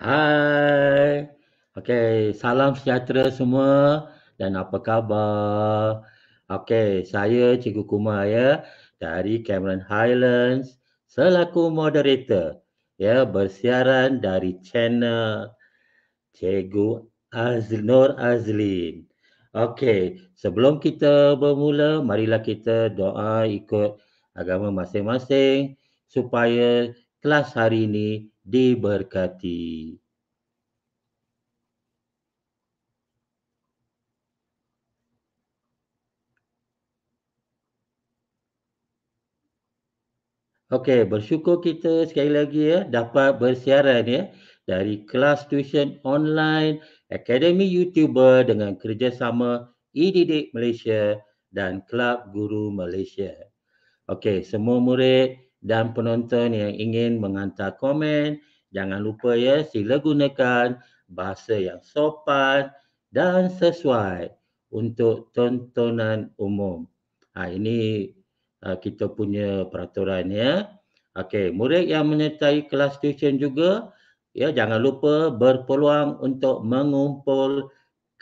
Hai. Okey, salam sejahtera semua dan apa khabar? Okey, saya Cikgu Kumar ya dari Cameron Highlands selaku moderator ya bersiaran dari channel Cikgu Azlin Azlin. Okey, sebelum kita bermula, marilah kita doa ikut agama masing-masing supaya kelas hari ini diberkati. Okey, bersyukur kita sekali lagi ya dapat bersiaran ya dari kelas tuition online Academy YouTuber dengan kerjasama Ididik e Malaysia dan Kelab Guru Malaysia. Okey, semua murid dan penonton yang ingin menghantar komen, jangan lupa ya sila gunakan bahasa yang sopan dan sesuai untuk tontonan umum. Ha, ini uh, kita punya peraturan ya. Okey, murid yang menyertai kelas tuition juga ya jangan lupa berpeluang untuk mengumpul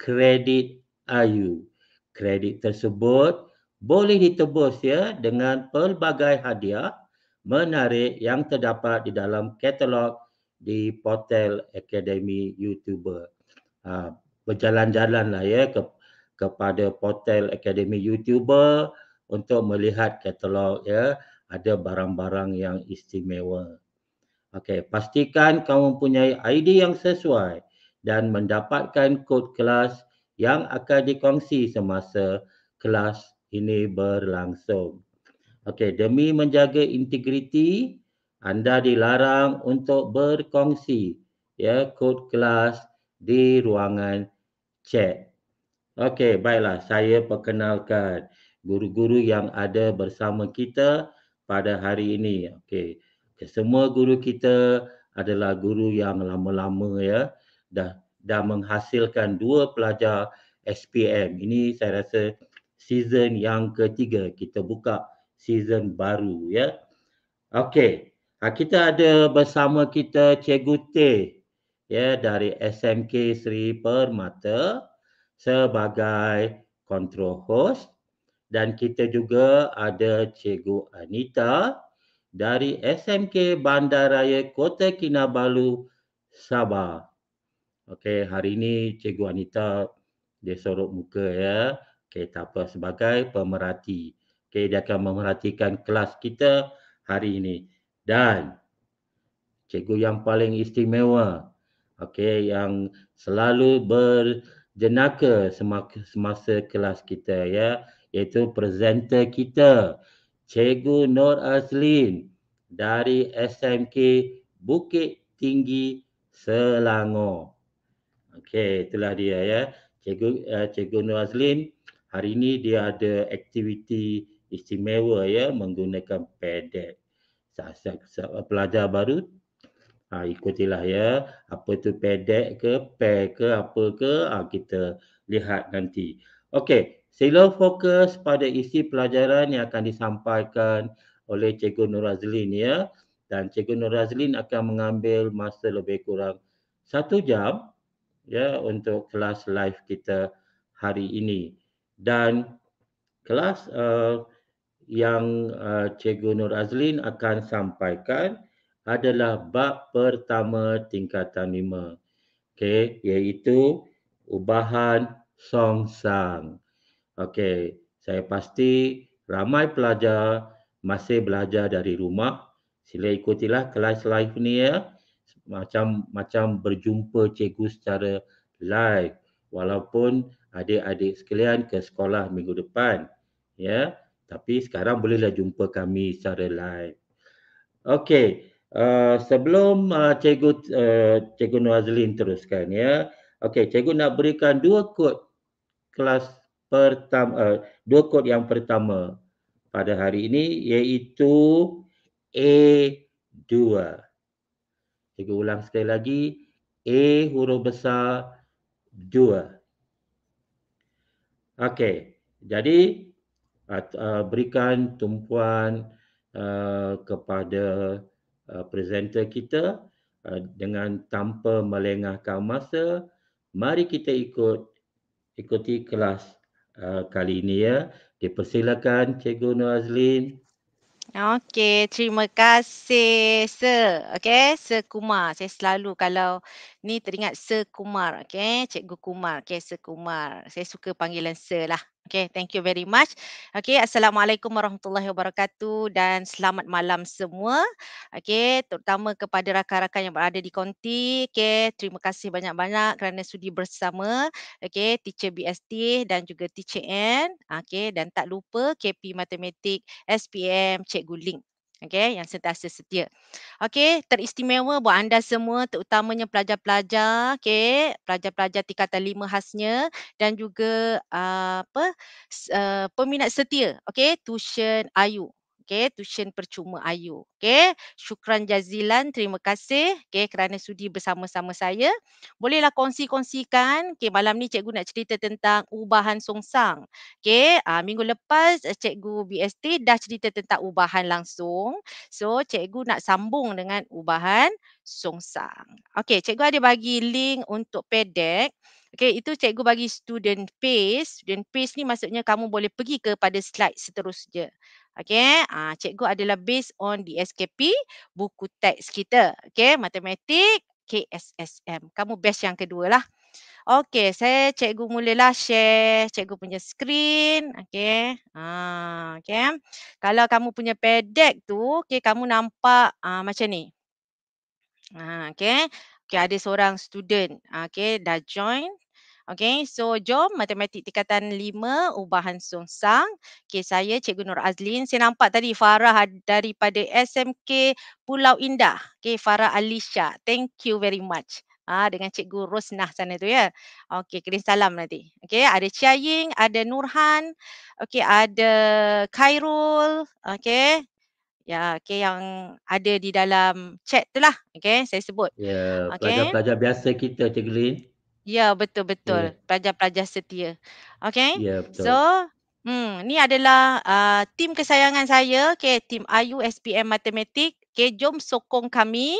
kredit IU. Kredit tersebut boleh ditebus ya dengan pelbagai hadiah menarik yang terdapat di dalam katalog di portal Akademi YouTuber. Ha, berjalan-jalan lah ya ke, kepada portal Akademi YouTuber untuk melihat katalog ya ada barang-barang yang istimewa. Okey, pastikan kamu mempunyai ID yang sesuai dan mendapatkan kod kelas yang akan dikongsi semasa kelas ini berlangsung. Okey, demi menjaga integriti, anda dilarang untuk berkongsi ya kod kelas di ruangan chat. Okey, baiklah saya perkenalkan guru-guru yang ada bersama kita pada hari ini. Okey. Semua guru kita adalah guru yang lama-lama ya dah dah menghasilkan dua pelajar SPM. Ini saya rasa season yang ketiga kita buka season baru ya. Okey. Ha, kita ada bersama kita Cikgu T ya dari SMK Sri Permata sebagai control host dan kita juga ada Cikgu Anita dari SMK Bandaraya Kota Kinabalu Sabah. Okey, hari ini Cikgu Anita dia sorok muka ya. Okey, tak apa sebagai pemerhati okay, dia akan memerhatikan kelas kita hari ini dan cikgu yang paling istimewa okay, yang selalu berjenaka semasa kelas kita ya iaitu presenter kita cikgu Nur Azlin dari SMK Bukit Tinggi Selangor okey itulah dia ya cikgu uh, cikgu Nur Azlin hari ini dia ada aktiviti istimewa ya menggunakan pedek sasak pelajar baru ha, ikutilah ya apa tu pedek ke pair ke apa ke ha, kita lihat nanti okey sila fokus pada isi pelajaran yang akan disampaikan oleh cikgu Nur Azlin ya dan cikgu Nur Azlin akan mengambil masa lebih kurang satu jam ya untuk kelas live kita hari ini dan kelas uh, yang uh, Cikgu Nur Azlin akan sampaikan adalah bab pertama tingkatan lima. Okey, iaitu ubahan song sang. Okey, saya pasti ramai pelajar masih belajar dari rumah. Sila ikutilah kelas live ni ya. Macam macam berjumpa cikgu secara live walaupun adik-adik sekalian ke sekolah minggu depan. Ya tapi sekarang bolehlah jumpa kami secara live. Okey, uh, sebelum uh, cikgu uh, cikgu Nazlin teruskan ya. Okey, cikgu nak berikan dua kod kelas pertama uh, dua kod yang pertama pada hari ini iaitu A2. Cikgu ulang sekali lagi A huruf besar 2. Okey, jadi Uh, berikan tumpuan uh, kepada uh, presenter kita dengan tanpa melengahkan masa mari kita ikut ikuti kelas kali ini ya dipersilakan cikgu Nur Azlin Okey, terima kasih Sir. Okey, Sir Kumar. Saya selalu kalau ni teringat Sir Kumar. Okey, Cikgu Kumar. Okey, Sir Kumar. Saya suka panggilan Sir lah. Okay, thank you very much. Okay, Assalamualaikum warahmatullahi wabarakatuh dan selamat malam semua. Okay, terutama kepada rakan-rakan yang berada di konti. Okay, terima kasih banyak-banyak kerana sudi bersama. Okay, Teacher BST dan juga Teacher N. Okay, dan tak lupa KP Matematik SPM Cikgu Link. Okay, yang sentiasa setia. Okay, teristimewa buat anda semua terutamanya pelajar-pelajar. Okay, pelajar-pelajar tingkatan lima khasnya dan juga uh, apa uh, peminat setia. Okay, tuition Ayu okay, tuition percuma Ayu. Okay, syukran jazilan, terima kasih okay, kerana sudi bersama-sama saya. Bolehlah kongsi-kongsikan, okay, malam ni cikgu nak cerita tentang ubahan songsang. Okay, uh, ah, minggu lepas eh, cikgu BST dah cerita tentang ubahan langsung. So, cikgu nak sambung dengan ubahan songsang. Okay, cikgu ada bagi link untuk pedek. Okay, itu cikgu bagi student page. Student page ni maksudnya kamu boleh pergi kepada slide seterusnya. Okay, uh, cikgu adalah based on the SKP buku teks kita. Okay, matematik KSSM. Kamu best yang kedua lah. Okay, saya cikgu mulalah share cikgu punya screen. Okay. Ha, okay. Kalau kamu punya pedek tu, okay, kamu nampak uh, macam ni. Ha, okay. Okay, ada seorang student okay, dah join. Okay, so jom matematik tingkatan 5 ubahan sungsang. Okay, saya Cikgu Nur Azlin. Saya nampak tadi Farah daripada SMK Pulau Indah. Okay, Farah Alisha. Thank you very much. Ah ha, dengan Cikgu Rosnah sana tu ya. Okay, kirim salam nanti. Okay, ada Chia Ying, ada Nurhan, Okay, ada Khairul, Okay, Ya, Okay, yang ada di dalam chat tu lah. Okey, saya sebut. Ya, yeah, okay. pelajar-pelajar biasa kita Cikgu Lin. Ya, betul betul. Yeah. Pelajar-pelajar setia. Okay. Ya, yeah, So, hmm, ni adalah uh, tim kesayangan saya, okay, tim IU SPM Matematik. Okay, jom sokong kami.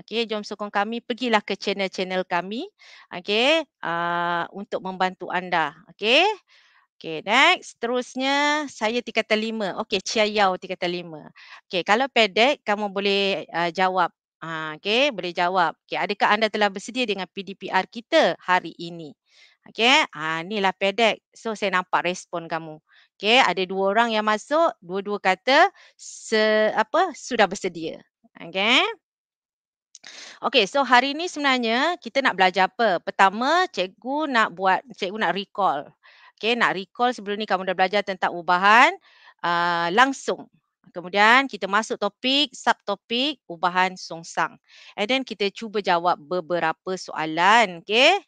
Okay, jom sokong kami. Pergilah ke channel-channel kami. Okay, uh, untuk membantu anda. Okay. Okay, next. Seterusnya, saya tingkatan lima. Okay, Cia Yau tingkatan lima. Okay, kalau pedek, kamu boleh uh, jawab. Ha, ah, okay, boleh jawab. Okay, adakah anda telah bersedia dengan PDPR kita hari ini? Okay, ha, ah, inilah pedek. So, saya nampak respon kamu. Okay, ada dua orang yang masuk. Dua-dua kata se, apa, sudah bersedia. Okay. Okay, so hari ini sebenarnya kita nak belajar apa? Pertama, cikgu nak buat, cikgu nak recall. Okay, nak recall sebelum ni kamu dah belajar tentang ubahan uh, langsung. Kemudian kita masuk topik, subtopik ubahan songsang. And then kita cuba jawab beberapa soalan. Okay.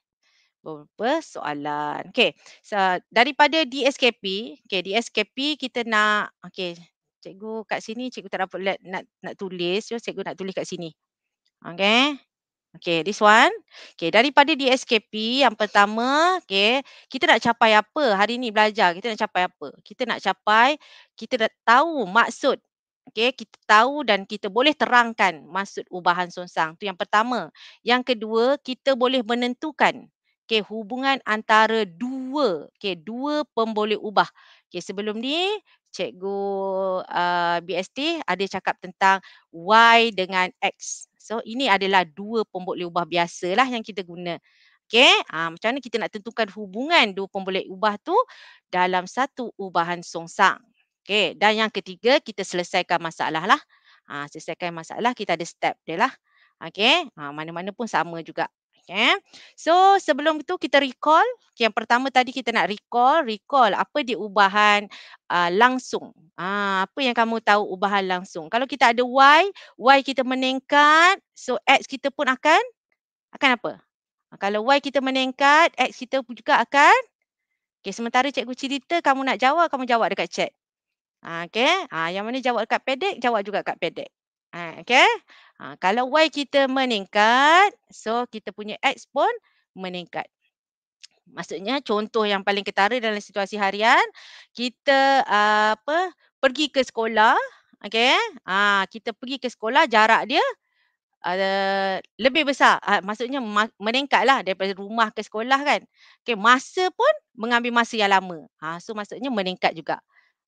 Beberapa soalan. Okay. So, daripada DSKP. Okay. DSKP kita nak. Okay. Cikgu kat sini. Cikgu tak dapat nak, nak tulis. Cikgu nak tulis kat sini. Okay. Okay, this one. Okay, daripada DSKP yang pertama, okay, kita nak capai apa hari ni belajar? Kita nak capai apa? Kita nak capai, kita dah tahu maksud. Okay, kita tahu dan kita boleh terangkan maksud ubahan sonsang. Itu yang pertama. Yang kedua, kita boleh menentukan okay, hubungan antara dua, okay, dua pemboleh ubah. Okay, sebelum ni, Cikgu uh, ah, BST ada cakap tentang Y dengan X. So ini adalah dua pembuat liubah biasalah yang kita guna. Okay, ha, ah, macam mana kita nak tentukan hubungan dua pembuat ubah tu dalam satu ubahan songsang. Okay, dan yang ketiga kita selesaikan masalah lah. Ha, ah, selesaikan masalah kita ada step dia lah. Okay, ah, mana-mana pun sama juga. Okay. Eh. So sebelum itu kita recall. Okay, yang pertama tadi kita nak recall. Recall apa dia ubahan uh, langsung. Uh, apa yang kamu tahu ubahan langsung. Kalau kita ada Y, Y kita meningkat. So X kita pun akan, akan apa? Ah, kalau Y kita meningkat, X kita pun juga akan. Okay, sementara cikgu cerita kamu nak jawab, kamu jawab dekat chat. Uh, okay, uh, yang mana jawab dekat pedek, jawab juga dekat pedek. okay. Ha, kalau Y kita meningkat, so kita punya X pun meningkat. Maksudnya contoh yang paling ketara dalam situasi harian, kita uh, apa pergi ke sekolah, okay? Ha, kita pergi ke sekolah, jarak dia Uh, lebih besar uh, maksudnya ma- meningkatlah daripada rumah ke sekolah kan okey masa pun mengambil masa yang lama ha so maksudnya meningkat juga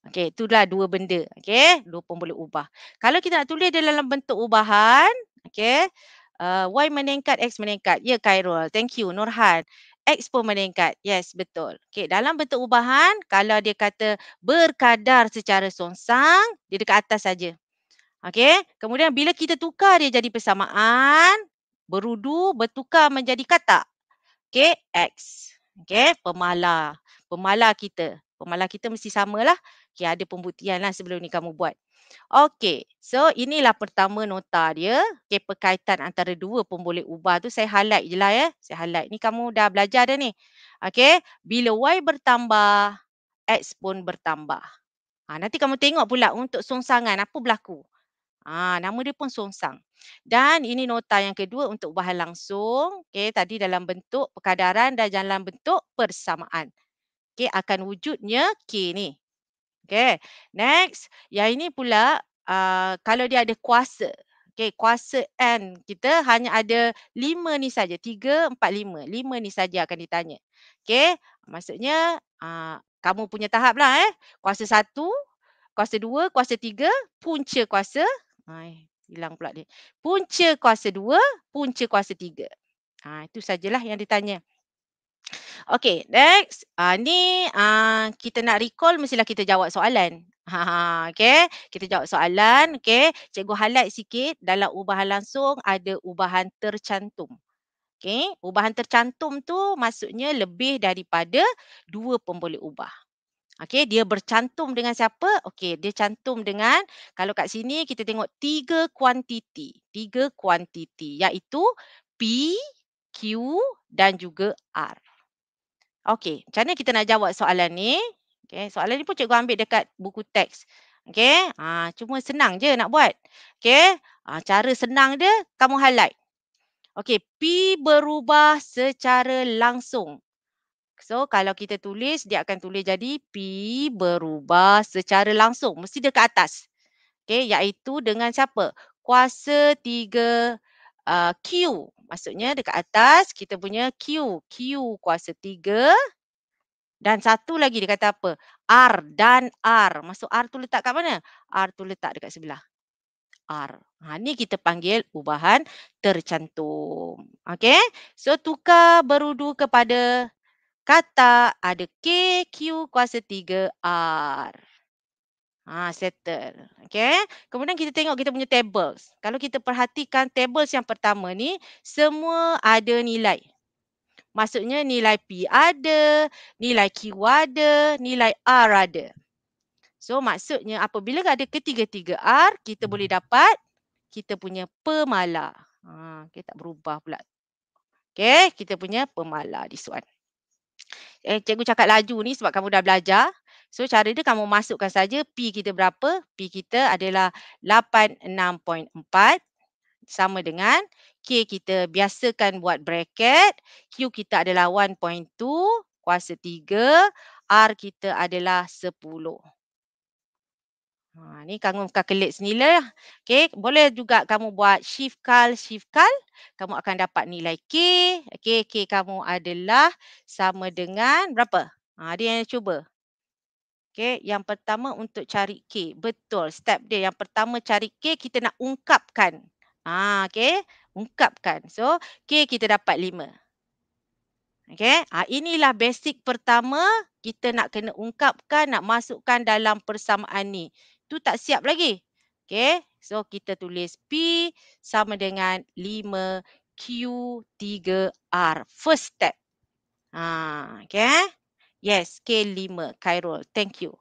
Okey, itulah dua benda. Okey, dua pun boleh ubah. Kalau kita nak tulis dia dalam bentuk ubahan, okey, uh, Y meningkat, X meningkat. Ya, Khairul. Thank you, Nurhan. X pun meningkat. Yes, betul. Okey, dalam bentuk ubahan, kalau dia kata berkadar secara songsang, dia dekat atas saja. Okey, kemudian bila kita tukar dia jadi persamaan, berudu, bertukar menjadi kata. Okey, X. Okey, pemala. Pemala kita. Pemala kita mesti samalah. Okey, ada pembuktian lah sebelum ni kamu buat. Okey, so inilah pertama nota dia. Okey, perkaitan antara dua pemboleh ubah tu saya highlight je lah ya. Saya highlight. Ni kamu dah belajar dah ni. Okey, bila Y bertambah, X pun bertambah. Ha, nanti kamu tengok pula untuk songsangan apa berlaku. Ha, nama dia pun songsang. Dan ini nota yang kedua untuk bahan langsung. Okey, tadi dalam bentuk perkadaran dan dalam bentuk persamaan. Okey, akan wujudnya K ni. Okay, next. Yang ini pula uh, kalau dia ada kuasa. Okay, kuasa N kita hanya ada lima ni saja. Tiga, empat, lima. Lima ni saja akan ditanya. Okay, maksudnya uh, kamu punya tahap lah eh. Kuasa satu, kuasa dua, kuasa tiga, punca kuasa. Ay, hilang pula dia. Punca kuasa dua, punca kuasa tiga. Ha, itu sajalah yang ditanya. Okay, next. Uh, ni uh, kita nak recall mestilah kita jawab soalan. Ha, ha okay, kita jawab soalan. Okay, cikgu highlight sikit dalam ubahan langsung ada ubahan tercantum. Okay, ubahan tercantum tu maksudnya lebih daripada dua pemboleh ubah. Okay, dia bercantum dengan siapa? Okay, dia cantum dengan kalau kat sini kita tengok tiga kuantiti. Tiga kuantiti iaitu P, Q dan juga R. Okey, macam mana kita nak jawab soalan ni? Okey, soalan ni pun cikgu ambil dekat buku teks. Okey, ha, cuma senang je nak buat. Okey, ha, cara senang dia kamu highlight. Okey, P berubah secara langsung. So, kalau kita tulis, dia akan tulis jadi P berubah secara langsung. Mesti dia ke atas. Okey, iaitu dengan siapa? Kuasa 3 uh, Q. Maksudnya dekat atas kita punya Q. Q kuasa 3. Dan satu lagi dia kata apa? R dan R. Maksud R tu letak kat mana? R tu letak dekat sebelah. R. Ha, ni kita panggil ubahan tercantum. Okay. So tukar berudu kepada kata ada K, Q kuasa 3, R. Ha, settle. Okay. Kemudian kita tengok kita punya tables. Kalau kita perhatikan tables yang pertama ni, semua ada nilai. Maksudnya nilai P ada, nilai Q ada, nilai R ada. So maksudnya apabila ada ketiga-tiga R, kita boleh hmm. dapat kita punya pemala. Ha, kita tak berubah pula. Okay, kita punya pemala di one. Eh, cikgu cakap laju ni sebab kamu dah belajar. So cara dia kamu masukkan saja P kita berapa? P kita adalah 86.4 sama dengan K kita biasakan buat bracket. Q kita adalah 1.2 kuasa 3. R kita adalah 10. Ha, ni kamu calculate senila. Lah. Okay, boleh juga kamu buat shift cal, shift cal. Kamu akan dapat nilai K. Okay, K kamu adalah sama dengan berapa? Ha, dia yang cuba. Okay, yang pertama untuk cari K. Betul, step dia. Yang pertama cari K, kita nak ungkapkan. Ah, ha, okay, ungkapkan. So, K kita dapat lima. Okay, ah, ha, inilah basic pertama kita nak kena ungkapkan, nak masukkan dalam persamaan ni. Tu tak siap lagi. Okay, so kita tulis P sama dengan lima q tiga r First step. Ah, ha, okay. Yes, K5 chiral. Thank you.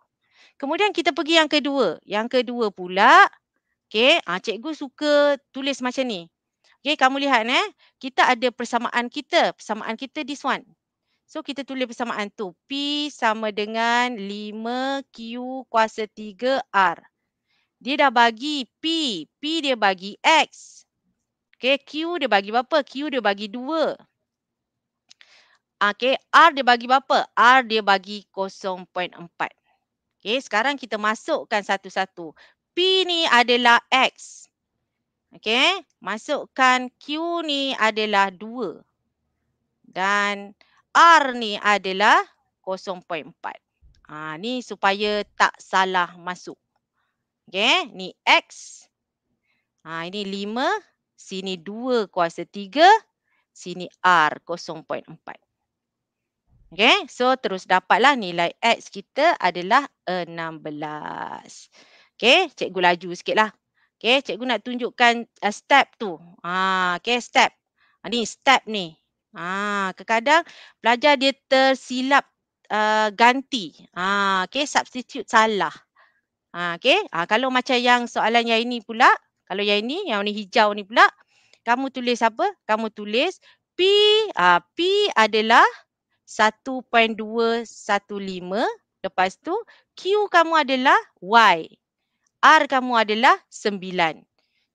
Kemudian kita pergi yang kedua. Yang kedua pula, okay, ha, cikgu suka tulis macam ni. Okay, kamu lihat eh. Kita ada persamaan kita. Persamaan kita this one. So, kita tulis persamaan tu. P sama dengan 5Q kuasa 3R. Dia dah bagi P. P dia bagi X. Okay, Q dia bagi berapa? Q dia bagi 2. Okey, R dia bagi berapa? R dia bagi 0.4. Okey, sekarang kita masukkan satu-satu. P ni adalah X. okey. masukkan Q ni adalah 2. Dan R ni adalah 0.4. Ha, ni supaya tak salah masuk. Okey, ni X. Ha, ini 5. Sini 2 kuasa 3. Sini R 0.4. Okay, so terus dapatlah nilai X kita adalah 16. Okay, cikgu laju sikitlah. Okay, cikgu nak tunjukkan uh, step tu. Ah, okay, step. Ini ah, step ni. Ah, kadang-kadang pelajar dia tersilap uh, ganti. Ah, okay, substitute salah. Ah, okay, ah, kalau macam yang soalan yang ini pula. Kalau yang ini, yang ni hijau ni pula. Kamu tulis apa? Kamu tulis P. Ah, P adalah 1.215. Lepas tu Q kamu adalah Y. R kamu adalah 9.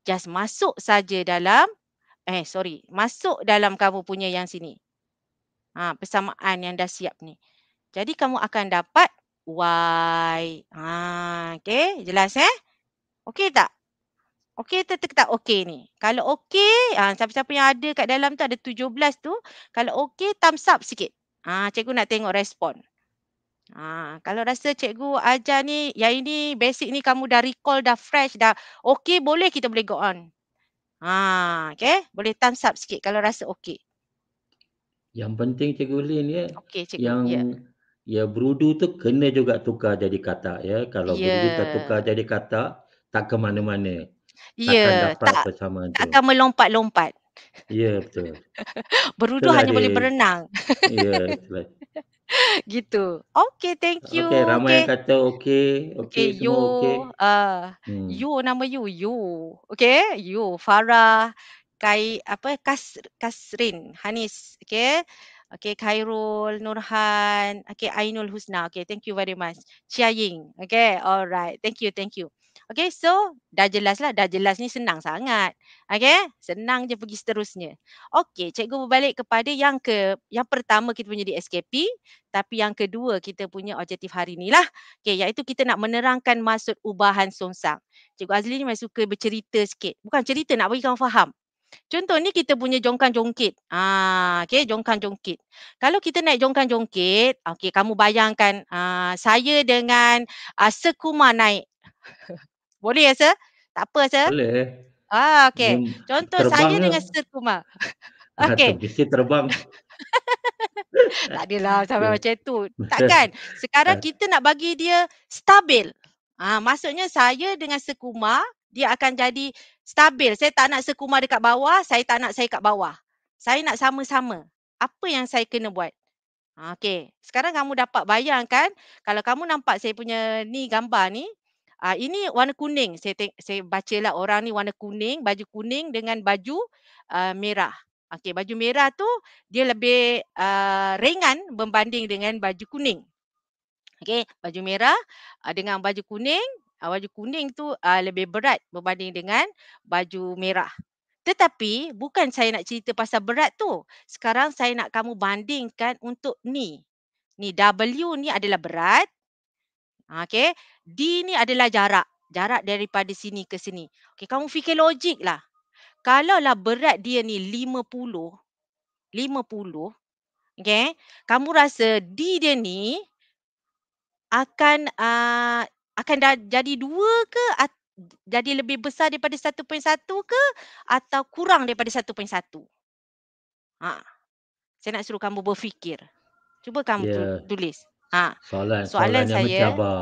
Just masuk saja dalam eh sorry, masuk dalam kamu punya yang sini. Ha persamaan yang dah siap ni. Jadi kamu akan dapat Y. Ha okey, jelas eh? okay tak? Okey tak tak, tak okey ni. Kalau okey, ha, siapa-siapa yang ada kat dalam tu ada 17 tu. Kalau okey, thumbs up sikit. Ah, ha, cikgu nak tengok respon. Ha, kalau rasa cikgu ajar ni, yang ini basic ni kamu dah recall, dah fresh, dah okay, boleh kita boleh go on. Ha, okay, boleh thumbs up sikit kalau rasa okay. Yang penting cikgu Lin ya. Okay, cikgu. Yang ya. ya berudu tu kena juga tukar jadi kata ya. Kalau ya. berudu tak tukar jadi kata, tak ke mana-mana. Ya, takkan dapat tak, bersama tak tu. Takkan melompat-lompat. Ya yeah, betul. Berudu hanya boleh berenang. Ya yeah, Gitu. Okay, thank you. Okay, ramai okay. yang kata okay. Okay, okay you, okay. Uh, ah, hmm. You, nama you. You. Okay, you. Farah. Kai, apa, Kas, Kasrin. Hanis. Okay. Okay, Khairul, Nurhan. Okay, Ainul Husna. Okay, thank you very much. Chia Ying. Okay, alright. Thank you, thank you. Okay, so dah jelas lah. Dah jelas ni senang sangat. Okay, senang je pergi seterusnya. Okay, cikgu berbalik kepada yang ke yang pertama kita punya di SKP. Tapi yang kedua kita punya objektif hari ni lah. Okay, iaitu kita nak menerangkan maksud ubahan songsang. Cikgu Azli ni masih suka bercerita sikit. Bukan cerita, nak bagi kamu faham. Contoh ni kita punya jongkan jongkit. Ah, okay, jongkan jongkit. Kalau kita naik jongkan jongkit, okay, kamu bayangkan ah, saya dengan ah, sekuma naik. Boleh ya, sir? Tak apa, sir? Boleh. Ah, okay. Contoh terbang saya ke? dengan Sir Kumar. okay. Bisa terbang. tak adalah sampai macam tu. Takkan? Sekarang eh. kita nak bagi dia stabil. Ah, maksudnya saya dengan Sir Kumar, dia akan jadi stabil. Saya tak nak Sir Kumar dekat bawah, saya tak nak saya kat bawah. Saya nak sama-sama. Apa yang saya kena buat? Ha, okey, sekarang kamu dapat bayangkan kalau kamu nampak saya punya ni gambar ni, Uh, ini warna kuning. Saya te- saya bacalah orang ni warna kuning, baju kuning dengan baju uh, merah. Okey, baju merah tu dia lebih uh, ringan berbanding dengan baju kuning. Okey, baju merah uh, dengan baju kuning, uh, baju kuning tu uh, lebih berat berbanding dengan baju merah. Tetapi bukan saya nak cerita pasal berat tu. Sekarang saya nak kamu bandingkan untuk ni. Ni W ni adalah berat, Ah, okay. D ni adalah jarak. Jarak daripada sini ke sini. Okay, kamu fikir logik lah. Kalau lah berat dia ni 50. 50. Okay. Kamu rasa D dia ni akan uh, akan dah jadi dua ke? Jadi lebih besar daripada 1.1 ke? Atau kurang daripada 1.1? Ha. Ah, saya nak suruh kamu berfikir. Cuba kamu yeah. tulis. Ha. Soalan, soalan, soalan saya yang mencabar.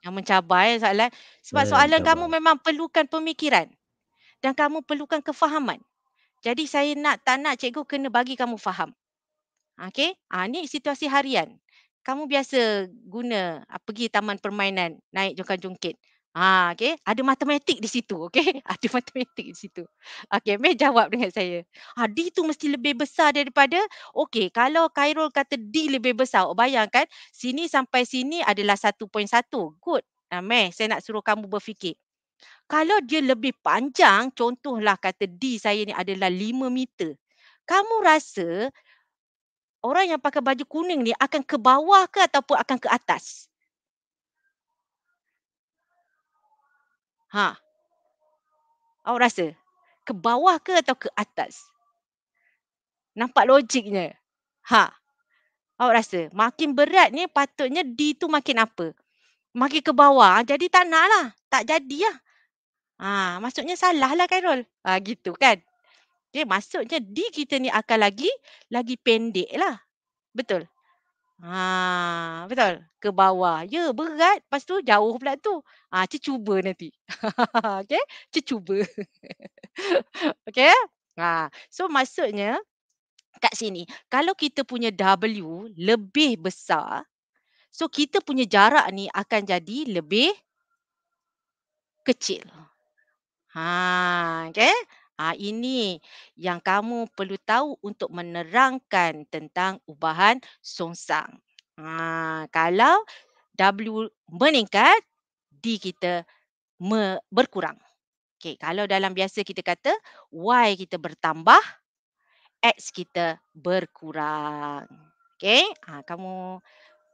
Yang mencabar ya soalan. Sebab soalan, soalan kamu memang perlukan pemikiran. Dan kamu perlukan kefahaman. Jadi saya nak tak nak cikgu kena bagi kamu faham. Okey. Ha, ini situasi harian. Kamu biasa guna ah, pergi taman permainan naik jongkang jungkit. Ha, ah, okay. Ada matematik di situ. Okay. Ada matematik di situ. Okay. Meh jawab dengan saya. Ha, D tu mesti lebih besar daripada. Okay. Kalau Khairul kata D lebih besar. Oh, bayangkan. Sini sampai sini adalah 1.1. Good. Ha, Meh. Saya nak suruh kamu berfikir. Kalau dia lebih panjang. Contohlah kata D saya ni adalah 5 meter. Kamu rasa. Orang yang pakai baju kuning ni akan ke bawah ke ataupun akan ke atas? Ha. Awak rasa? Ke bawah ke atau ke atas? Nampak logiknya. Ha. Awak rasa? Makin berat ni patutnya D tu makin apa? Makin ke bawah. Ah, jadi tak nak lah. Tak jadi lah. Ha, maksudnya salah lah Khairul. Ha, gitu kan. Okay, maksudnya D kita ni akan lagi lagi pendek lah. Betul? Ha, betul. Ke bawah. Ya, berat. Lepas tu jauh pula tu. Ha, ah, cik cuba nanti. okay? Cik cuba. okay? Ha, ah, so maksudnya kat sini. Kalau kita punya W lebih besar. So kita punya jarak ni akan jadi lebih kecil. Ha, okay? Ah ini yang kamu perlu tahu untuk menerangkan tentang ubahan songsang. Ah kalau W meningkat, D kita me- berkurang. Okay, kalau dalam biasa kita kata Y kita bertambah, X kita berkurang. Okay, ah kamu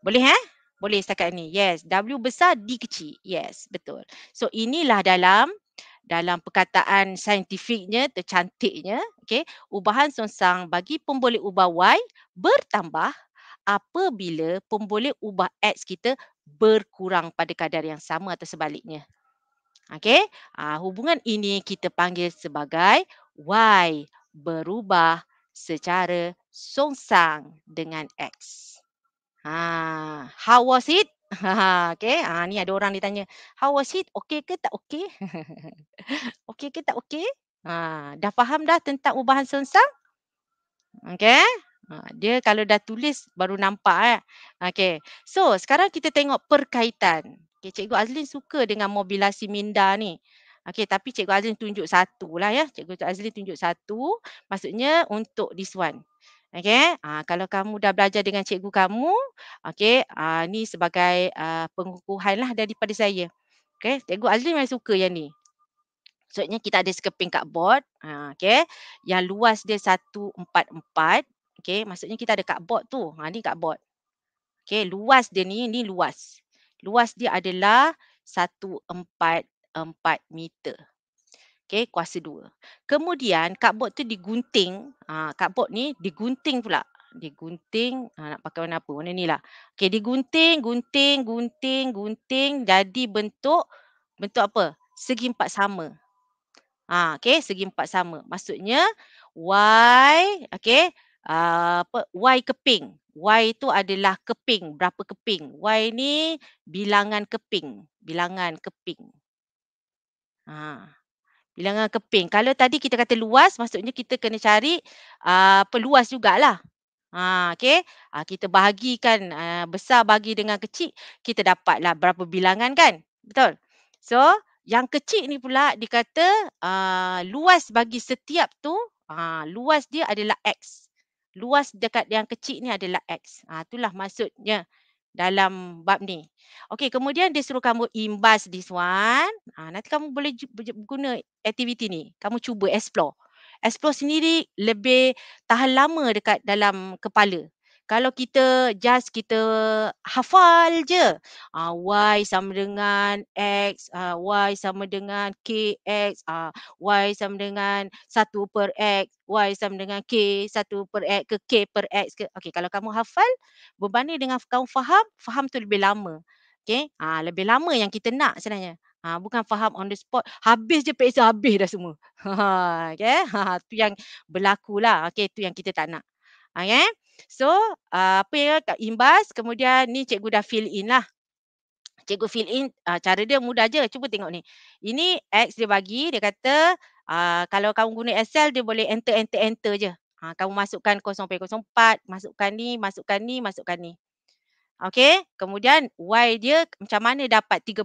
boleh eh? Boleh setakat ini. Yes, W besar, D kecil. Yes, betul. So inilah dalam dalam perkataan saintifiknya tercantiknya okey ubahan songsang bagi pemboleh ubah y bertambah apabila pemboleh ubah x kita berkurang pada kadar yang sama atau sebaliknya okey ha, hubungan ini kita panggil sebagai y berubah secara songsang dengan x ha how was it okay. Ha, ni ada orang ditanya, how was it? Okay ke tak okay? okay ke tak okay? Ha, dah faham dah tentang ubahan sengsang? Okay. Ha, dia kalau dah tulis baru nampak. Eh. Okay. So sekarang kita tengok perkaitan. Okay, Cikgu Azlin suka dengan mobilasi minda ni. Okay, tapi Cikgu Azlin tunjuk satu lah ya. Cikgu Azlin tunjuk satu. Maksudnya untuk this one. Okay, uh, ah, kalau kamu dah belajar dengan cikgu kamu, okay, uh, ah, ni sebagai uh, ah, pengukuhan lah daripada saya. Okay, cikgu Azli memang suka yang ni. Maksudnya kita ada sekeping kat board, uh, okey, yang luas dia 144. okay, maksudnya kita ada kat board tu. Ha, ni kat board. okay, luas dia ni, ni luas. Luas dia adalah 144 meter. Okay, kuasa dua. Kemudian kapbot tu digunting. Ha, kapbot ni digunting pula. Digunting, ha, nak pakai warna apa? Warna ni lah. Okay, digunting, gunting, gunting, gunting. Jadi bentuk, bentuk apa? Segi empat sama. Ha, okay, segi empat sama. Maksudnya, Y, okay. Uh, ha, apa, y keping. Y tu adalah keping. Berapa keping? Y ni bilangan keping. Bilangan keping. Ha, bilangan keping. Kalau tadi kita kata luas, maksudnya kita kena cari uh, peluas jugalah. Ha, okay. Ha, ah, kita bahagikan uh, besar bagi dengan kecil, kita dapatlah berapa bilangan kan. Betul. So, yang kecil ni pula dikata uh, luas bagi setiap tu, uh, luas dia adalah X. Luas dekat yang kecil ni adalah X. Ha, itulah maksudnya dalam bab ni. Okey, kemudian dia suruh kamu imbas this one. Ha, nanti kamu boleh guna aktiviti ni. Kamu cuba explore. Explore sendiri lebih tahan lama dekat dalam kepala. Kalau kita just kita hafal je uh, Y sama dengan X uh, Y sama dengan KX uh, ah, Y sama dengan 1 per X Y sama dengan K 1 per X ke K per X ke Okay kalau kamu hafal Berbanding dengan kamu faham Faham tu lebih lama Okay uh, Lebih lama yang kita nak sebenarnya Ha, bukan faham on the spot. Habis je peksa, habis dah semua. okay. tu yang berlaku lah. Okay, tu yang kita tak nak. Okay. So uh, apa yang kat imbas kemudian ni cikgu dah fill in lah. Cikgu fill in uh, cara dia mudah je. Cuba tengok ni. Ini X dia bagi dia kata uh, kalau kamu guna Excel dia boleh enter enter enter je. Ha, kamu masukkan 0.04, masukkan ni, masukkan ni, masukkan ni. Okay kemudian Y dia macam mana dapat 36?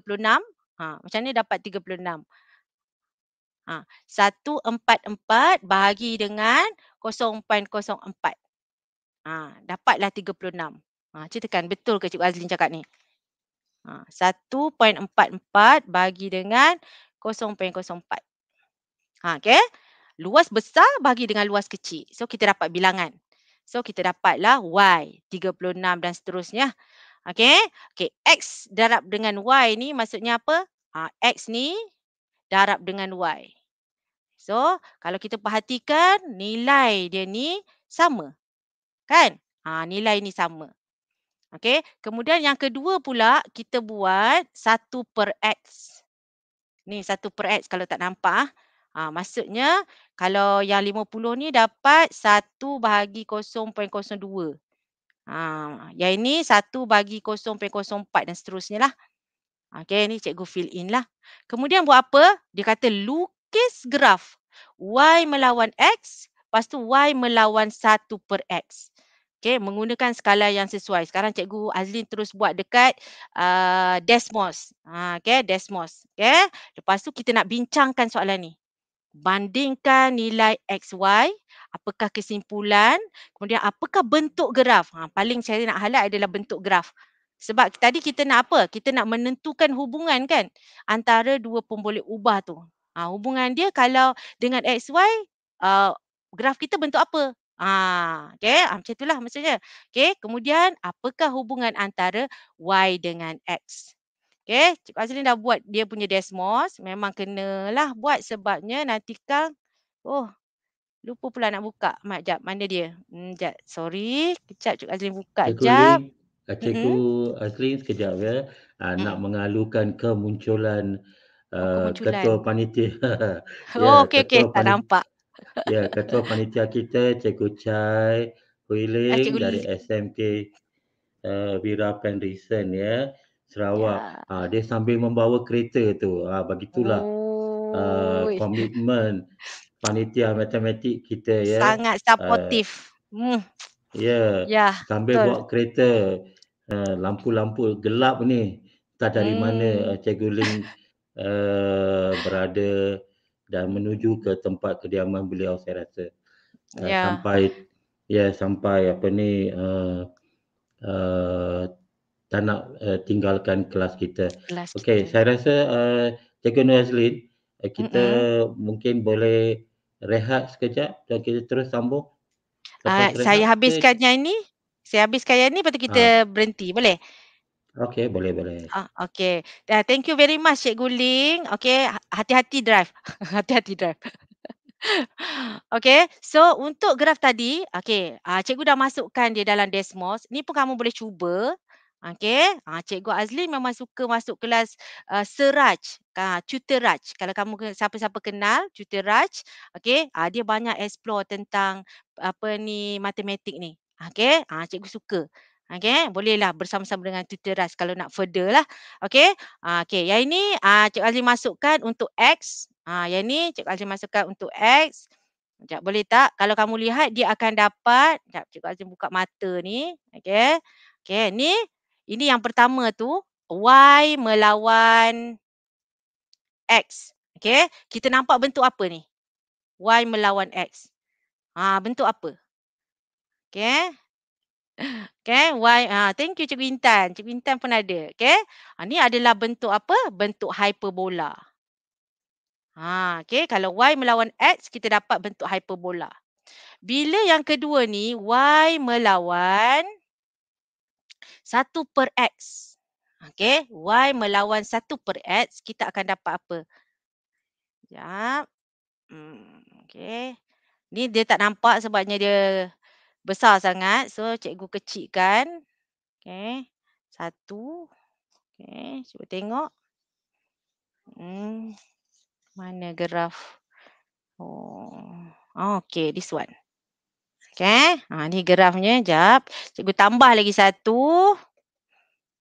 Ha, macam mana dapat 36? Ha, 144 bahagi dengan 0.04. Ha, dapatlah 36. Ha, ceritakan betul ke Cikgu Azlin cakap ni? Ha, 1.44 bagi dengan 0.04. Ha, okay. Luas besar bagi dengan luas kecil. So kita dapat bilangan. So kita dapatlah Y 36 dan seterusnya. Okay. Okay. X darab dengan Y ni maksudnya apa? Ha, X ni darab dengan Y. So kalau kita perhatikan nilai dia ni sama. Kan? Ha, nilai ni sama. Okey. Kemudian yang kedua pula kita buat 1 per X. Ni 1 per X kalau tak nampak. Ah. Ha, maksudnya kalau yang 50 ni dapat 1 bahagi 0.02. Ha, yang ini 1 bagi 0.04 dan seterusnya lah. Okey, ni cikgu fill in lah. Kemudian buat apa? Dia kata lukis graf. Y melawan X, lepas tu Y melawan 1 per X. Okay, menggunakan skala yang sesuai. Sekarang Cikgu Azlin terus buat dekat uh, Desmos. Ha, ah, okay, Desmos. Okay, lepas tu kita nak bincangkan soalan ni. Bandingkan nilai XY, apakah kesimpulan? Kemudian apakah bentuk graf? Ha, paling saya nak highlight adalah bentuk graf. Sebab tadi kita nak apa? Kita nak menentukan hubungan kan antara dua pemboleh ubah tu. Ha, hubungan dia kalau dengan XY, uh, ah, graf kita bentuk apa? Ah, okay, ha, macam itulah maksudnya. Okay, kemudian apakah hubungan antara Y dengan X? Okay, Cik Azlin dah buat dia punya desmos. Memang kenalah buat sebabnya nanti kan. Oh, lupa pula nak buka. Mak, jap, mana dia? Hmm, jap, sorry. Kejap Cik Azlin buka, Cikgu jap. Lin. Cikgu mm-hmm. Azlin sekejap ya. Ha, mm. Nak mengalukan kemunculan, uh, kemunculan. ketua panitia. yeah, oh, okay, okay. Panitia. Tak nampak. Ya, ketua panitia kita Cikgu Chai Huiling ah, eh, dari SMK uh, eh, Vira Pendrisen ya, Sarawak. Ya. Uh, dia sambil membawa kereta tu. Ah uh, begitulah. Ah, komitmen oh. uh, panitia matematik kita ya. Sangat suportif. Ah. Hmm. Uh, ya. sambil betul. bawa kereta uh, lampu-lampu gelap ni. Tak dari hmm. mana uh, Cikgu Ling uh, berada dan menuju ke tempat kediaman beliau saya rasa uh, yeah. sampai ya yeah, sampai apa ni uh, uh, tak nak uh, tinggalkan kelas kita. kita. saya rasa uh, Cikgu Nur Azlin uh, kita Mm-mm. mungkin boleh rehat sekejap dan kita terus sambung. Uh, saya habiskan yang ini. Saya habiskan yang ini lepas kita ha. berhenti. Boleh? Okay, boleh boleh. Ah, ha, okay. Uh, eh, thank you very much, Cik Guling. Okay, ha, hati-hati drive. hati-hati drive. okay, so untuk graf tadi, okay, uh, ah, cikgu dah masukkan dia dalam Desmos. Ni pun kamu boleh cuba. Okay, uh, ah, cikgu Azli memang suka masuk kelas uh, Seraj, uh, Tutor Kalau kamu siapa-siapa kenal cuteraj, okay, uh, dia banyak explore tentang apa ni matematik ni. Okay, uh, cikgu suka. Okay, bolehlah bersama-sama dengan tutor Ras kalau nak further lah. Okay, uh, ah, okay. yang ini uh, Cik Azli masukkan untuk X. Uh, yang ini Cik Azli masukkan untuk X. Sekejap, boleh tak? Kalau kamu lihat, dia akan dapat. Sekejap, Cik Azli buka mata ni. Okay, okay. ni ini yang pertama tu. Y melawan X. Okay, kita nampak bentuk apa ni? Y melawan X. Ha, bentuk apa? Okay, Okay, why? Ah, thank you Cikgu Intan. Cikgu Intan pun ada. Okay, ah, ni adalah bentuk apa? Bentuk hyperbola. Ha, ah, okay, kalau Y melawan X, kita dapat bentuk hyperbola. Bila yang kedua ni, Y melawan 1 per X. Okay, Y melawan 1 per X, kita akan dapat apa? Ya, Hmm, okay. Ni dia tak nampak sebabnya dia besar sangat. So cikgu kecikkan. Okay. Satu. Okay. Cuba tengok. Hmm. Mana graf? Oh. Okay. This one. Okay. Ha, ni grafnya. Sekejap. Cikgu tambah lagi satu.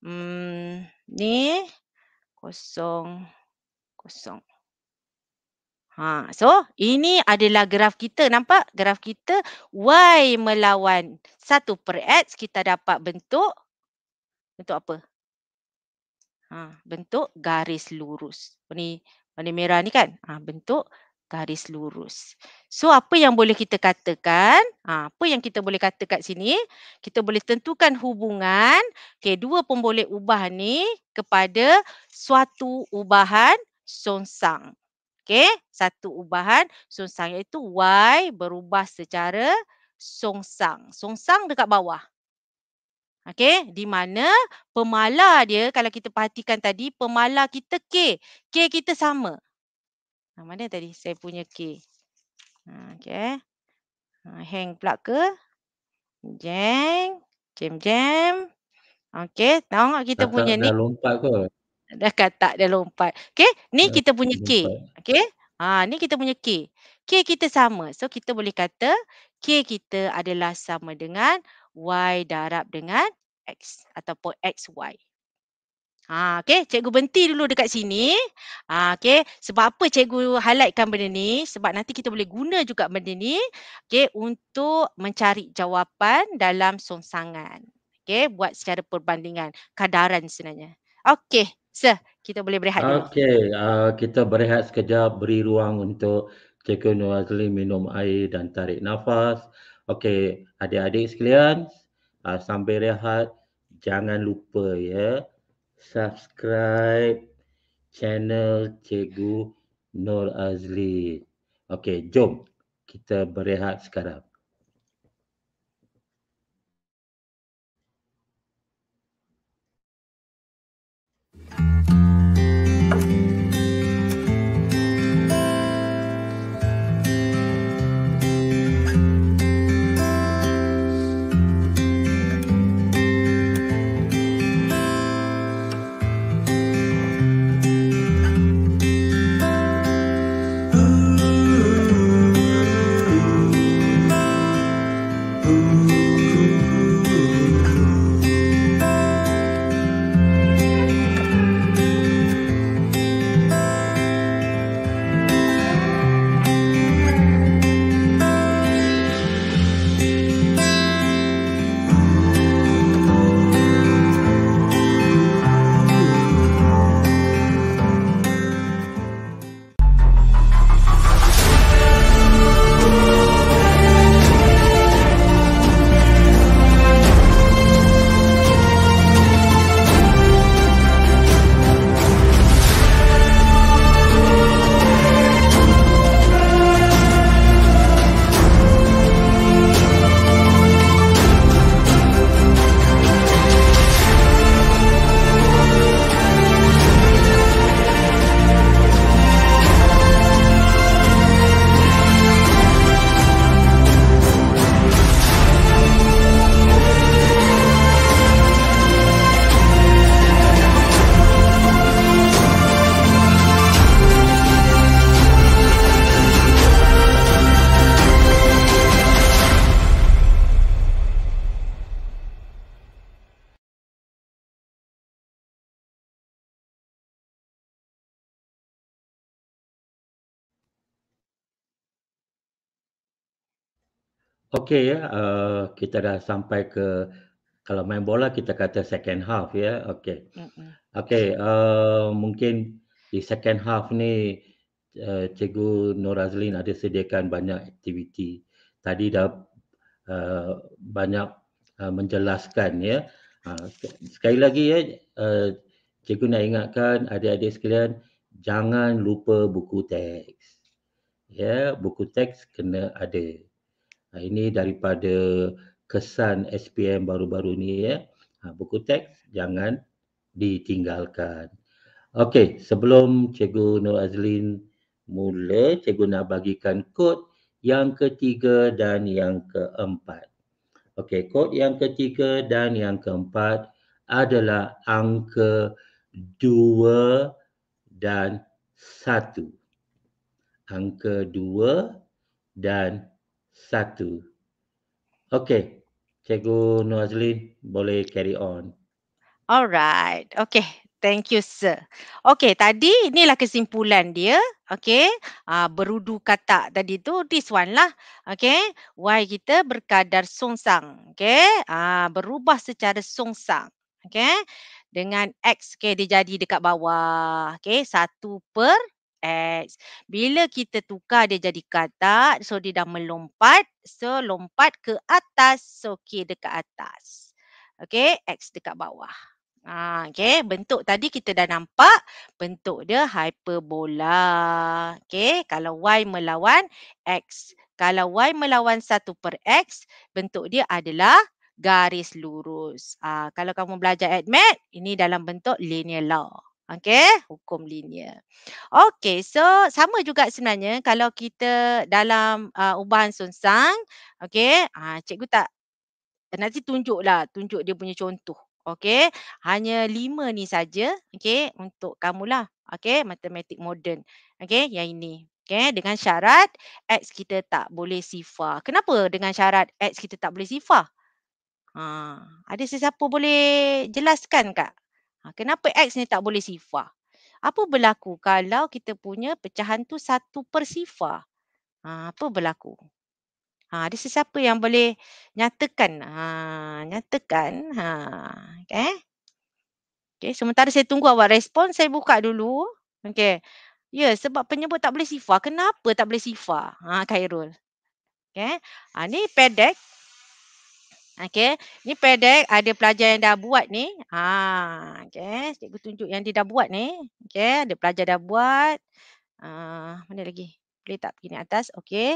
Hmm. Ni. Kosong. Kosong. Ha, so ini adalah graf kita nampak? Graf kita Y melawan 1 per X kita dapat bentuk. Bentuk apa? Ha, bentuk garis lurus. Ini warna merah ni kan? Ha, bentuk garis lurus. So apa yang boleh kita katakan? Ha, apa yang kita boleh kata kat sini? Kita boleh tentukan hubungan. Okay, dua pun ubah ni kepada suatu ubahan sonsang. Okey, satu ubahan songsang iaitu Y berubah secara songsang. Songsang dekat bawah. Okey, di mana pemala dia kalau kita perhatikan tadi pemala kita K. K kita sama. Ha, mana tadi saya punya K. Ha, Okey. Ha, hang pula ke? Jeng. Jem-jem. Okey, tengok kita tak, punya tak, ni. Dah lompat ke? dah kata dah lompat. Okay, ni dah kita punya lompat. K. Okay, ha, ni kita punya K. K kita sama. So kita boleh kata K kita adalah sama dengan Y darab dengan X ataupun XY. Ha, okay, cikgu berhenti dulu dekat sini. Ha, okay, sebab apa cikgu highlightkan benda ni? Sebab nanti kita boleh guna juga benda ni okay, untuk mencari jawapan dalam songsangan. Okay, buat secara perbandingan kadaran sebenarnya. Okay, Sir, kita boleh berehat dulu. Okey, uh, kita berehat sekejap, beri ruang untuk Cikgu Azli minum air dan tarik nafas. Okay, adik-adik sekalian, uh, sambil rehat, jangan lupa ya, subscribe channel Cikgu Nur Azli. Okay, jom kita berehat sekarang. Okey ya, uh, kita dah sampai ke kalau main bola kita kata second half ya. Okey. Okey, uh, mungkin di second half ni uh, Cikgu Nur Azlin ada sediakan banyak aktiviti. Tadi dah uh, banyak uh, menjelaskan ya. Uh, sekali lagi ya, uh, Cikgu nak ingatkan adik-adik sekalian jangan lupa buku teks. Ya, buku teks kena ada ini daripada kesan SPM baru-baru ni ya. Ha, buku teks jangan ditinggalkan. Okey, sebelum Cikgu Nur Azlin mula, Cikgu nak bagikan kod yang ketiga dan yang keempat. Okey, kod yang ketiga dan yang keempat adalah angka dua dan satu. Angka dua dan 1 satu. Okey, Cikgu Nuazlin boleh carry on. Alright, okey. Thank you, sir. Okay, tadi inilah kesimpulan dia. Okay, uh, ah, berudu kata tadi tu, this one lah. Okay, why kita berkadar songsang. Okay, uh, ah, berubah secara songsang. Okay, dengan X, okay, dia jadi dekat bawah. Okay, satu per X. Bila kita tukar dia jadi kata, so dia dah melompat. So lompat ke atas, so K dekat atas. Okay, X dekat bawah. Ha, okay, bentuk tadi kita dah nampak bentuk dia hyperbola. Okay, kalau Y melawan X. Kalau Y melawan 1 per X, bentuk dia adalah garis lurus. Ha, kalau kamu belajar admit, ini dalam bentuk linear law. Okey, hukum linear. Okey, so sama juga sebenarnya kalau kita dalam uh, ubahan sunsang. Okey, uh, cikgu tak nanti tunjuklah, tunjuk dia punya contoh. Okey, hanya lima ni saja. Okey, untuk kamu lah. Okey, matematik moden. Okey, yang ini. Okay, dengan syarat X kita tak boleh sifar. Kenapa dengan syarat X kita tak boleh sifar? Ha, ada sesiapa boleh jelaskan kak? Ha, kenapa X ni tak boleh sifar? Apa berlaku kalau kita punya pecahan tu satu per sifar? Ha, apa berlaku? Ha, ada sesiapa yang boleh nyatakan? Ha, nyatakan. Ha, okay. Okay, sementara saya tunggu awak respon, saya buka dulu. Okay. Ya, yeah, sebab penyebut tak boleh sifar. Kenapa tak boleh sifar? Ha, Khairul. Okay. Ha, ni pedek. Okey. Ni pedek ada pelajar yang dah buat ni. Ha, okey. Cikgu tunjuk yang dia dah buat ni. Okey, ada pelajar dah buat. Uh, mana lagi? Boleh tak pergi ni atas? Okey.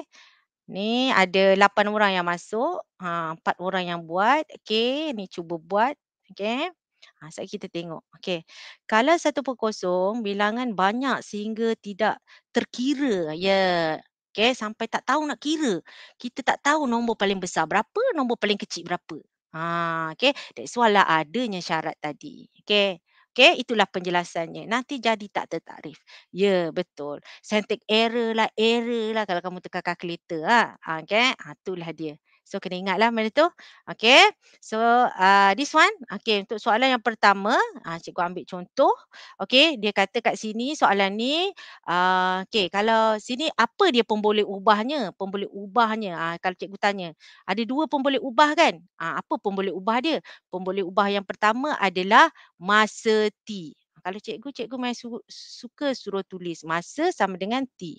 Ni ada lapan orang yang masuk. Ha, 4 orang yang buat. Okey, ni cuba buat. Okey. Ha, sekarang kita tengok. Okey. Kalau satu per 0, bilangan banyak sehingga tidak terkira. Ya. Yeah. Okay, sampai tak tahu nak kira. Kita tak tahu nombor paling besar berapa, nombor paling kecil berapa. Ha, okay, that's why lah adanya syarat tadi. Okay, okay, itulah penjelasannya. Nanti jadi tak tertarif. Ya, yeah, betul. Scientific error lah, error lah kalau kamu tekan calculator. Lah. Ha. Okay, ha, itulah dia. So kena ingatlah benda tu. Okay. So uh, this one. Okay untuk soalan yang pertama. Uh, cikgu ambil contoh. Okay dia kata kat sini soalan ni. Uh, okay kalau sini apa dia pemboleh ubahnya? Pemboleh ubahnya. Uh, kalau cikgu tanya. Ada dua pemboleh ubah kan? Uh, apa pemboleh ubah dia? Pemboleh ubah yang pertama adalah masa T. Kalau cikgu, cikgu main su- suka suruh tulis masa sama dengan T.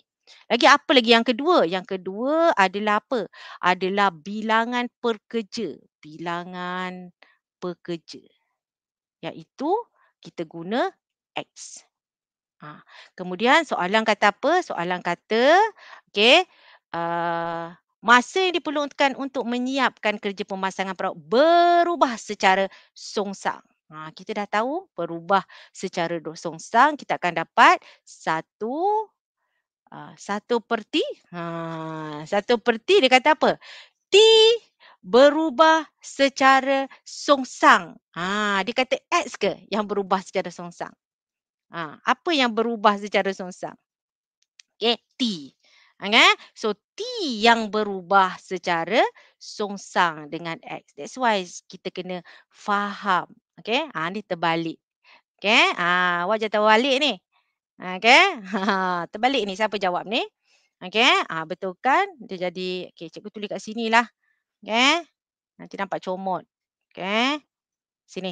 Lagi apa lagi yang kedua? Yang kedua adalah apa? Adalah bilangan pekerja. Bilangan pekerja. Iaitu kita guna X. Ha. Kemudian soalan kata apa? Soalan kata, okay, uh, ah, masa yang diperlukan untuk menyiapkan kerja pemasangan perahu berubah secara songsang. Ha, kita dah tahu berubah secara songsang kita akan dapat satu Ah, satu perti. Ha, ah, satu perti dia kata apa? T berubah secara songsang. Ha, dia kata X ke yang berubah secara songsang? Ha, apa yang berubah secara songsang? Okay, T. Okay? So T yang berubah secara songsang dengan X. That's why kita kena faham. Okay, ha, ni terbalik. Okay, ha, awak jatuh balik ni. Okay. terbalik ni siapa jawab ni? Okay. Ha, ah, betul kan? Dia jadi. Okay. Cikgu tulis kat sini lah. Okay. Nanti nampak comot. Okay. Sini.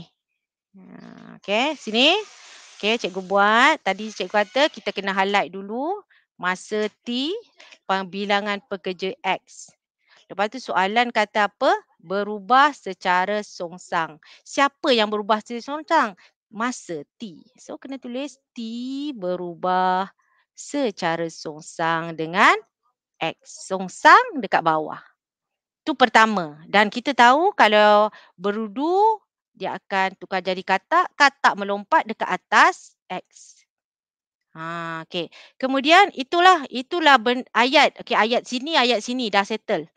Ah, okay. Sini. Okay. Cikgu buat. Tadi cikgu kata kita kena highlight dulu. Masa T. Bilangan pekerja X. Lepas tu soalan kata apa? Berubah secara songsang. Siapa yang berubah secara songsang? masa T. So kena tulis T berubah secara songsang dengan X. Songsang dekat bawah. Itu pertama. Dan kita tahu kalau berudu, dia akan tukar jadi katak. Katak melompat dekat atas X. Ha, okay. Kemudian itulah itulah ben, ayat. Okay, ayat sini, ayat sini dah settle.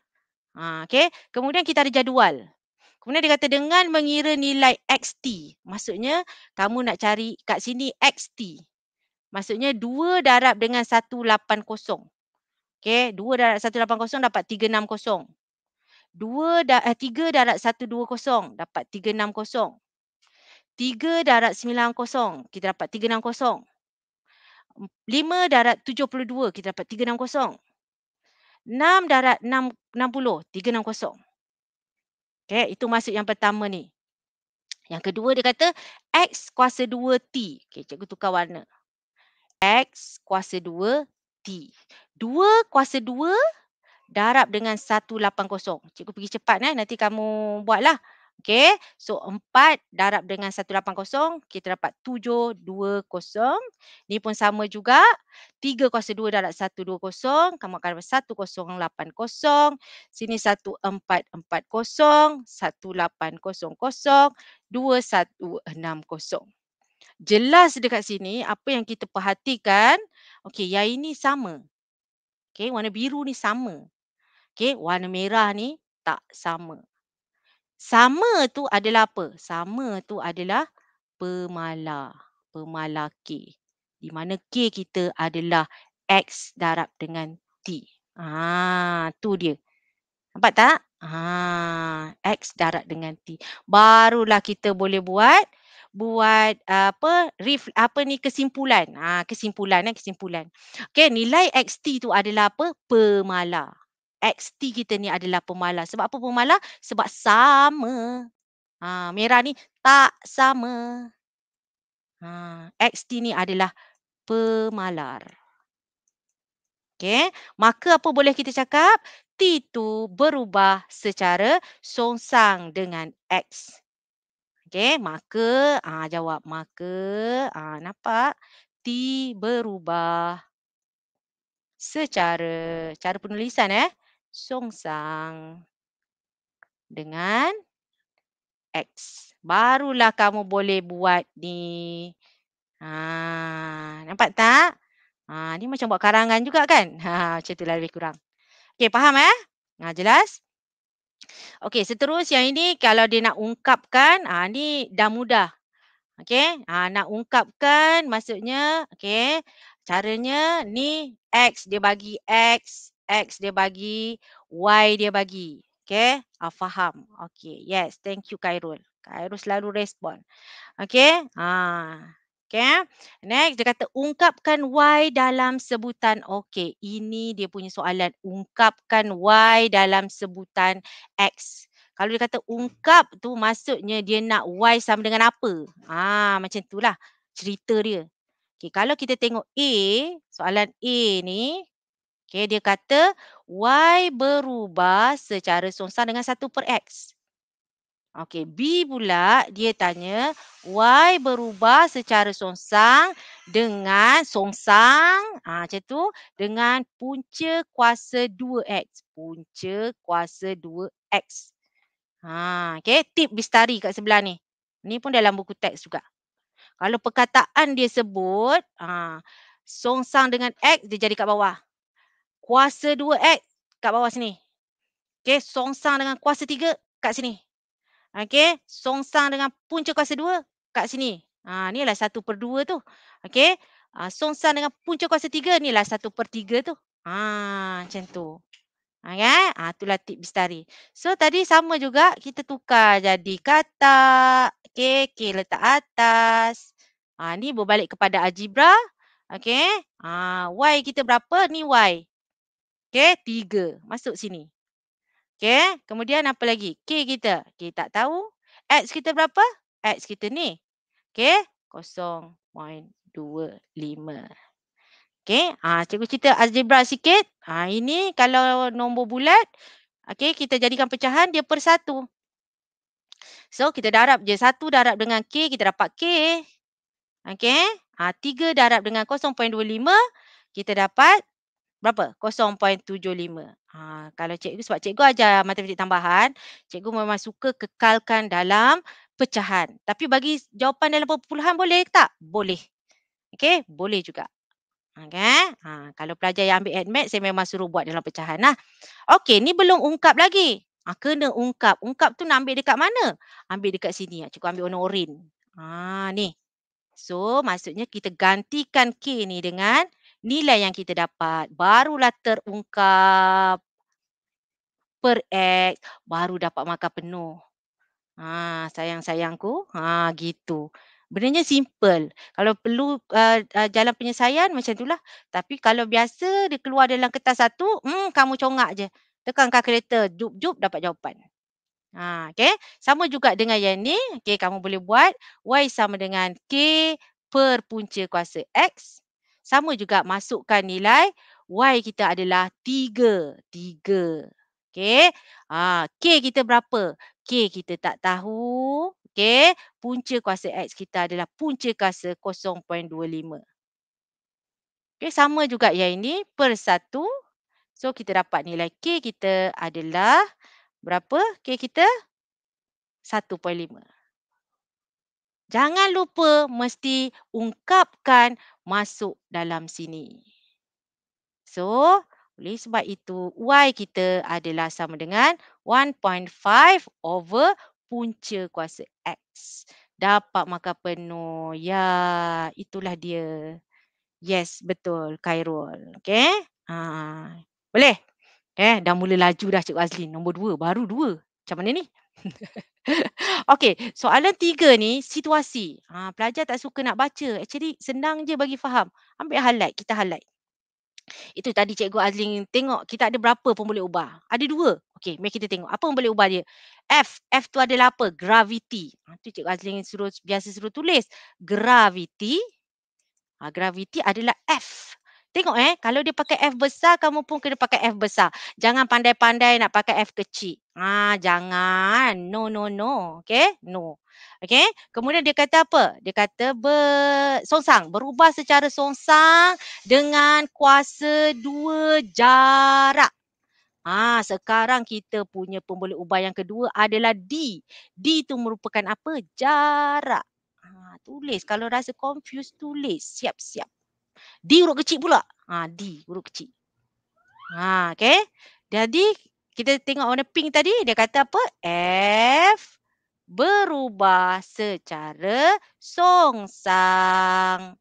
Ha, okay. Kemudian kita ada jadual. Kemudian dia kata dengan mengira nilai XT. Maksudnya kamu nak cari kat sini XT. Maksudnya 2 darab dengan 180. Okey, 2 darab 180 dapat 360. 2 da, eh, 3 darab 120 dapat 360. 3 darab 90 kita dapat 360. 5 darab 72 kita dapat 360. 6 darab 6, 60, 360. Okay, itu maksud yang pertama ni. Yang kedua dia kata X kuasa 2T. Okay, cikgu tukar warna. X kuasa 2T. 2 kuasa 2 darab dengan 180. Cikgu pergi cepat eh. nanti kamu buatlah. Okay. So 4 darab dengan 180 kita dapat 720. Ni pun sama juga. 3 kuasa 2 darab 120 kamu akan dapat 1080. Sini 1440, 1800, 2160. Jelas dekat sini apa yang kita perhatikan. Okay, yang ini sama. Okay, warna biru ni sama. Okay, warna merah ni tak sama. Sama tu adalah apa? Sama tu adalah pemala. Pemala K. Di mana K kita adalah X darab dengan T. Haa, ah, tu dia. Nampak tak? Haa, ah, X darab dengan T. Barulah kita boleh buat buat ah, apa ref, apa ni kesimpulan ah ha, kesimpulan eh kesimpulan okey nilai xt tu adalah apa pemala XT kita ni adalah pemalas. Sebab apa pemalas? Sebab sama. Ha, merah ni tak sama. Ha, XT ni adalah pemalar. Okay. Maka apa boleh kita cakap? T itu berubah secara songsang dengan X. Okay. Maka, ha, jawab. Maka, ha, nampak? T berubah secara, cara penulisan eh sang dengan X. Barulah kamu boleh buat ni. Ha, nampak tak? Ha, ni macam buat karangan juga kan? Ha, macam tu lah lebih kurang. Okey, faham eh? Ha, jelas? Okey, seterusnya ini kalau dia nak ungkapkan, ha, ni dah mudah. Okey, ha, nak ungkapkan maksudnya, okey, caranya ni X, dia bagi X, X dia bagi, Y dia bagi. Okay, ah, faham. Okay, yes. Thank you, Khairul. Khairul selalu respon. Okay, ah. okay. Ah. Next, dia kata ungkapkan Y dalam sebutan. Okay, ini dia punya soalan. Ungkapkan Y dalam sebutan X. Kalau dia kata ungkap tu maksudnya dia nak Y sama dengan apa. Ah, macam itulah cerita dia. Okay, kalau kita tengok A, soalan A ni, Okay, dia kata Y berubah secara songsang dengan 1 per X. Okay B pula dia tanya Y berubah secara songsang dengan songsang ha, ah, macam tu dengan punca kuasa 2X. Punca kuasa 2X. Ha, okay. tip bistari kat sebelah ni. Ni pun dalam buku teks juga. Kalau perkataan dia sebut, ha, ah, songsang dengan X, dia jadi kat bawah kuasa 2X kat bawah sini. Okey, songsang dengan kuasa 3 kat sini. Okey, songsang dengan punca kuasa 2 kat sini. Ha, ni lah 1 per 2 tu. Okey, ha, songsang dengan punca kuasa 3 ni lah 1 per 3 tu. Ha, macam tu. Okey, ha, ya? ha, itulah tip bistari. So, tadi sama juga kita tukar jadi kata. Okey, K letak atas. Ha, ni berbalik kepada algebra. Okey. Ha, y kita berapa? Ni Y. Okey, tiga. Masuk sini. Okey, kemudian apa lagi? K kita. Okey, tak tahu. X kita berapa? X kita ni. Okey, kosong poin dua lima. Okey, ha, cikgu cerita algebra sikit. Ha, ini kalau nombor bulat, okey, kita jadikan pecahan dia per satu. So, kita darab je satu darab dengan K, kita dapat K. Okey, ha, tiga darab dengan 0.25, kita dapat berapa? 0.75. Ha, kalau cikgu, sebab cikgu ajar matematik tambahan, cikgu memang suka kekalkan dalam pecahan. Tapi bagi jawapan dalam perpuluhan boleh tak? Boleh. Okey, boleh juga. Okay. Ha, kalau pelajar yang ambil admit, saya memang suruh buat dalam pecahan. Lah. Okey, ni belum ungkap lagi. Ha, kena ungkap. Ungkap tu nak ambil dekat mana? Ambil dekat sini. Ha, cikgu ambil warna orin. Ha, ni. So, maksudnya kita gantikan K ni dengan nilai yang kita dapat barulah terungkap per x baru dapat makan penuh. Ha, sayang-sayangku. Ha, gitu. Benarnya simple. Kalau perlu uh, uh, jalan penyesaian macam itulah. Tapi kalau biasa dia keluar dalam kertas satu, hmm, kamu congak je. Tekankan kereta, jup-jup dapat jawapan. Ha, okay. Sama juga dengan yang ni. Okay, kamu boleh buat Y sama dengan K per punca kuasa X sama juga masukkan nilai y kita adalah 3. 3. Okey. Ha, k kita berapa? K kita tak tahu. Okey. Punca kuasa x kita adalah punca kuasa 0.25. Okey. Sama juga yang ini per satu, So kita dapat nilai k kita adalah berapa? K kita 1.5 jangan lupa mesti ungkapkan masuk dalam sini. So, oleh sebab itu Y kita adalah sama dengan 1.5 over punca kuasa X. Dapat maka penuh. Ya, itulah dia. Yes, betul. Kairul. Okay. Ha. Boleh? Eh, dah mula laju dah Cik Azlin. Nombor dua. Baru dua. Macam mana ni? okay, soalan tiga ni situasi. Ha, pelajar tak suka nak baca. Actually, senang je bagi faham. Ambil highlight, kita highlight. Itu tadi Cikgu azlin tengok kita ada berapa pun boleh ubah. Ada dua. Okay, mari kita tengok. Apa yang boleh ubah dia? F. F tu adalah apa? Gravity. Ha, tu Cikgu azlin suruh, biasa suruh tulis. Gravity. Ha, gravity adalah F. Tengok eh, kalau dia pakai F besar, kamu pun kena pakai F besar. Jangan pandai-pandai nak pakai F kecil. Ah, jangan. No, no, no. Okay? No. Okay? Kemudian dia kata apa? Dia kata bersongsang. Berubah secara songsang dengan kuasa dua jarak. Ah, sekarang kita punya pembuluh ubah yang kedua adalah D. D itu merupakan apa? Jarak. Ah, tulis. Kalau rasa confused, tulis. Siap, siap. Di huruf kecil pula. Ha, di huruf kecil. Ha, okay. Jadi kita tengok warna pink tadi. Dia kata apa? F berubah secara songsang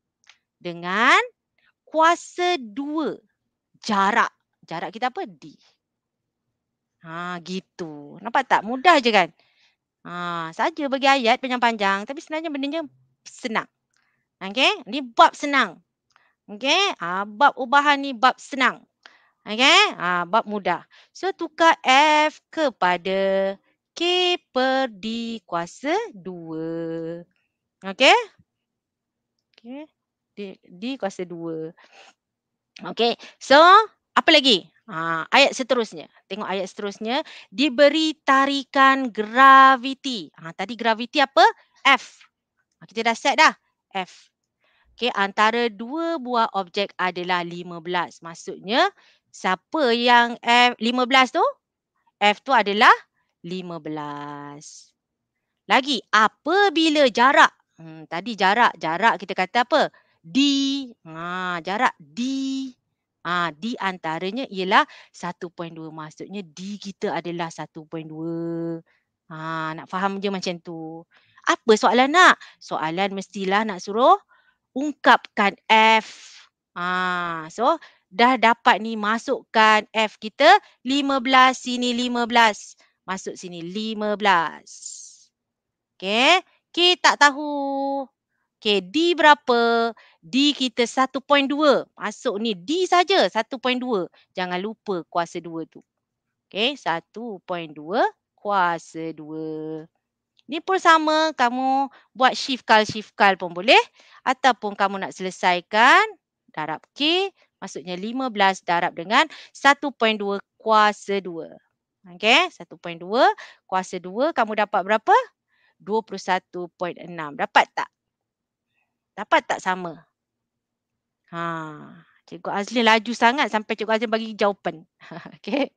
dengan kuasa dua. Jarak. Jarak kita apa? D. Ha, gitu. Nampak tak? Mudah je kan? Ha, saja bagi ayat panjang-panjang. Tapi sebenarnya benda senang. Okay. ni bab senang. Okay. Ha, ah, bab ubahan ni bab senang. Okay. Ha, ah, bab mudah. So tukar F kepada K per D kuasa 2. Okay. Okay. D, D kuasa 2. Okay. So apa lagi? Ha, ayat seterusnya. Tengok ayat seterusnya. Diberi tarikan graviti. Ha, tadi graviti apa? F. Kita dah set dah. F. Okey, antara dua buah objek adalah 15. Maksudnya siapa yang F 15 tu? F tu adalah 15. Lagi, apabila jarak? Hmm, tadi jarak, jarak kita kata apa? D. Ha, jarak D. Ha, D antaranya ialah 1.2. Maksudnya D kita adalah 1.2. Ha, nak faham je macam tu. Apa soalan nak? Soalan mestilah nak suruh ungkapkan F. Ha, so dah dapat ni masukkan F kita 15 sini 15. Masuk sini 15. Okay. K tak tahu. Okay, D berapa? D kita 1.2. Masuk ni D saja 1.2. Jangan lupa kuasa 2 tu. Okay, 1.2 kuasa 2. Ni pun sama kamu buat shift kal shift kal pun boleh ataupun kamu nak selesaikan darab K maksudnya 15 darab dengan 1.2 kuasa 2. Okey, 1.2 kuasa 2 kamu dapat berapa? 21.6. Dapat tak? Dapat tak sama? Ha, Cikgu Azli laju sangat sampai Cikgu Azli bagi jawapan. Okey.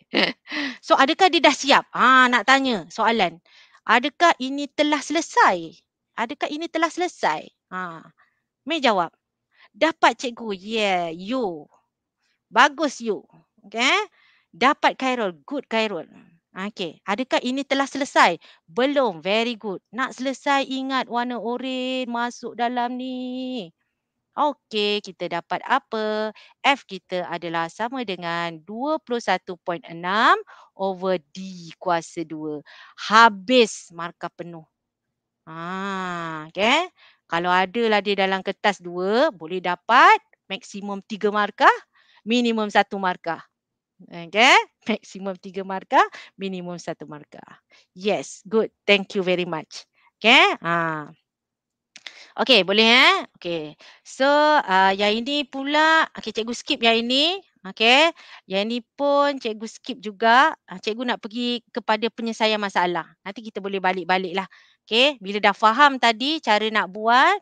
So adakah dia dah siap? Ha, nak tanya soalan adakah ini telah selesai? Adakah ini telah selesai? Ha. Mei jawab. Dapat cikgu. Yeah, you. Bagus you. Okay. Dapat Khairul. Good Khairul. Okay. Adakah ini telah selesai? Belum. Very good. Nak selesai ingat warna oren masuk dalam ni. Okey, kita dapat apa? F kita adalah sama dengan 21.6 over D kuasa 2. Habis markah penuh. Ha, okay. Eh? Kalau ada lah dia dalam kertas 2, boleh dapat maksimum 3 markah, minimum 1 markah. Okay. Eh? Maksimum 3 markah, minimum 1 markah. Yes, good. Thank you very much. Okay. Eh? Ha. Okey, boleh eh? Okey. So, uh, yang ini pula, okey cikgu skip yang ini. Okey. Yang ini pun cikgu skip juga. Uh, cikgu nak pergi kepada penyelesaian masalah. Nanti kita boleh balik-baliklah. Okey, bila dah faham tadi cara nak buat,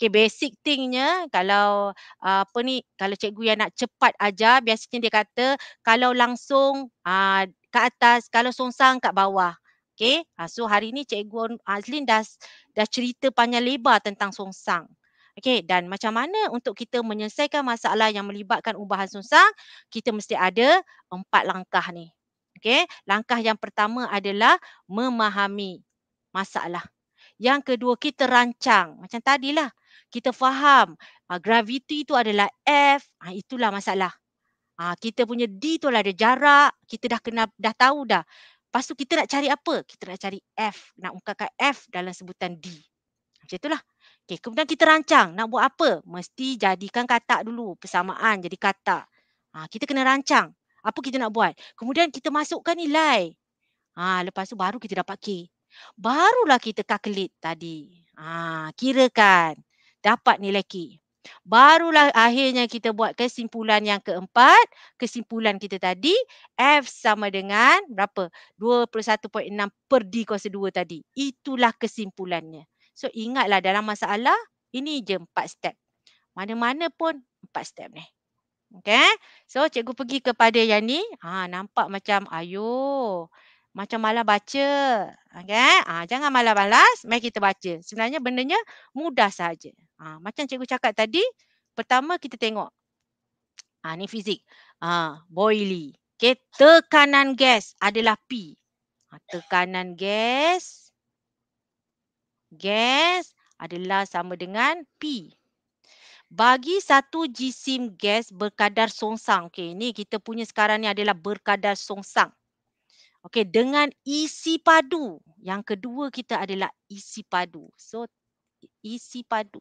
Okay, basic thingnya kalau uh, apa ni, kalau cikgu yang nak cepat aja. biasanya dia kata kalau langsung uh, kat atas, kalau songsang kat bawah. Okay, uh, ah, so hari ni Cikgu Azlin dah, dah cerita panjang lebar tentang songsang. Okay, dan macam mana untuk kita menyelesaikan masalah yang melibatkan ubahan songsang, kita mesti ada empat langkah ni. Okay, langkah yang pertama adalah memahami masalah. Yang kedua, kita rancang. Macam tadilah, kita faham uh, graviti itu adalah F, uh, itulah masalah. Uh, kita punya D itu ada jarak, kita dah, kena, dah tahu dah. Lepas tu kita nak cari apa? Kita nak cari F. Nak ungkapkan F dalam sebutan D. Macam itulah. Okay, kemudian kita rancang. Nak buat apa? Mesti jadikan katak dulu. Persamaan jadi katak. Ha, kita kena rancang. Apa kita nak buat? Kemudian kita masukkan nilai. Ha, lepas tu baru kita dapat K. Barulah kita calculate tadi. Ha, kirakan. Dapat nilai K. Barulah akhirnya kita buat kesimpulan yang keempat. Kesimpulan kita tadi F sama dengan berapa? 21.6 per D kuasa 2 tadi. Itulah kesimpulannya. So ingatlah dalam masalah ini je empat step. Mana-mana pun empat step ni. Okay. So cikgu pergi kepada yang ni. Ha, nampak macam ayuh. Macam malah baca. Okay? Ha, ha, jangan malah balas. Mari kita baca. Sebenarnya benarnya mudah saja. Ha, macam cikgu cakap tadi. Pertama kita tengok. Ha, ni fizik. Ha, boily. Okay, tekanan gas adalah P. Ha, tekanan gas. Gas adalah sama dengan P. Bagi satu jisim gas berkadar songsang. Okay, Ini kita punya sekarang ni adalah berkadar songsang. Okey, dengan isi padu. Yang kedua kita adalah isi padu. So, isi padu.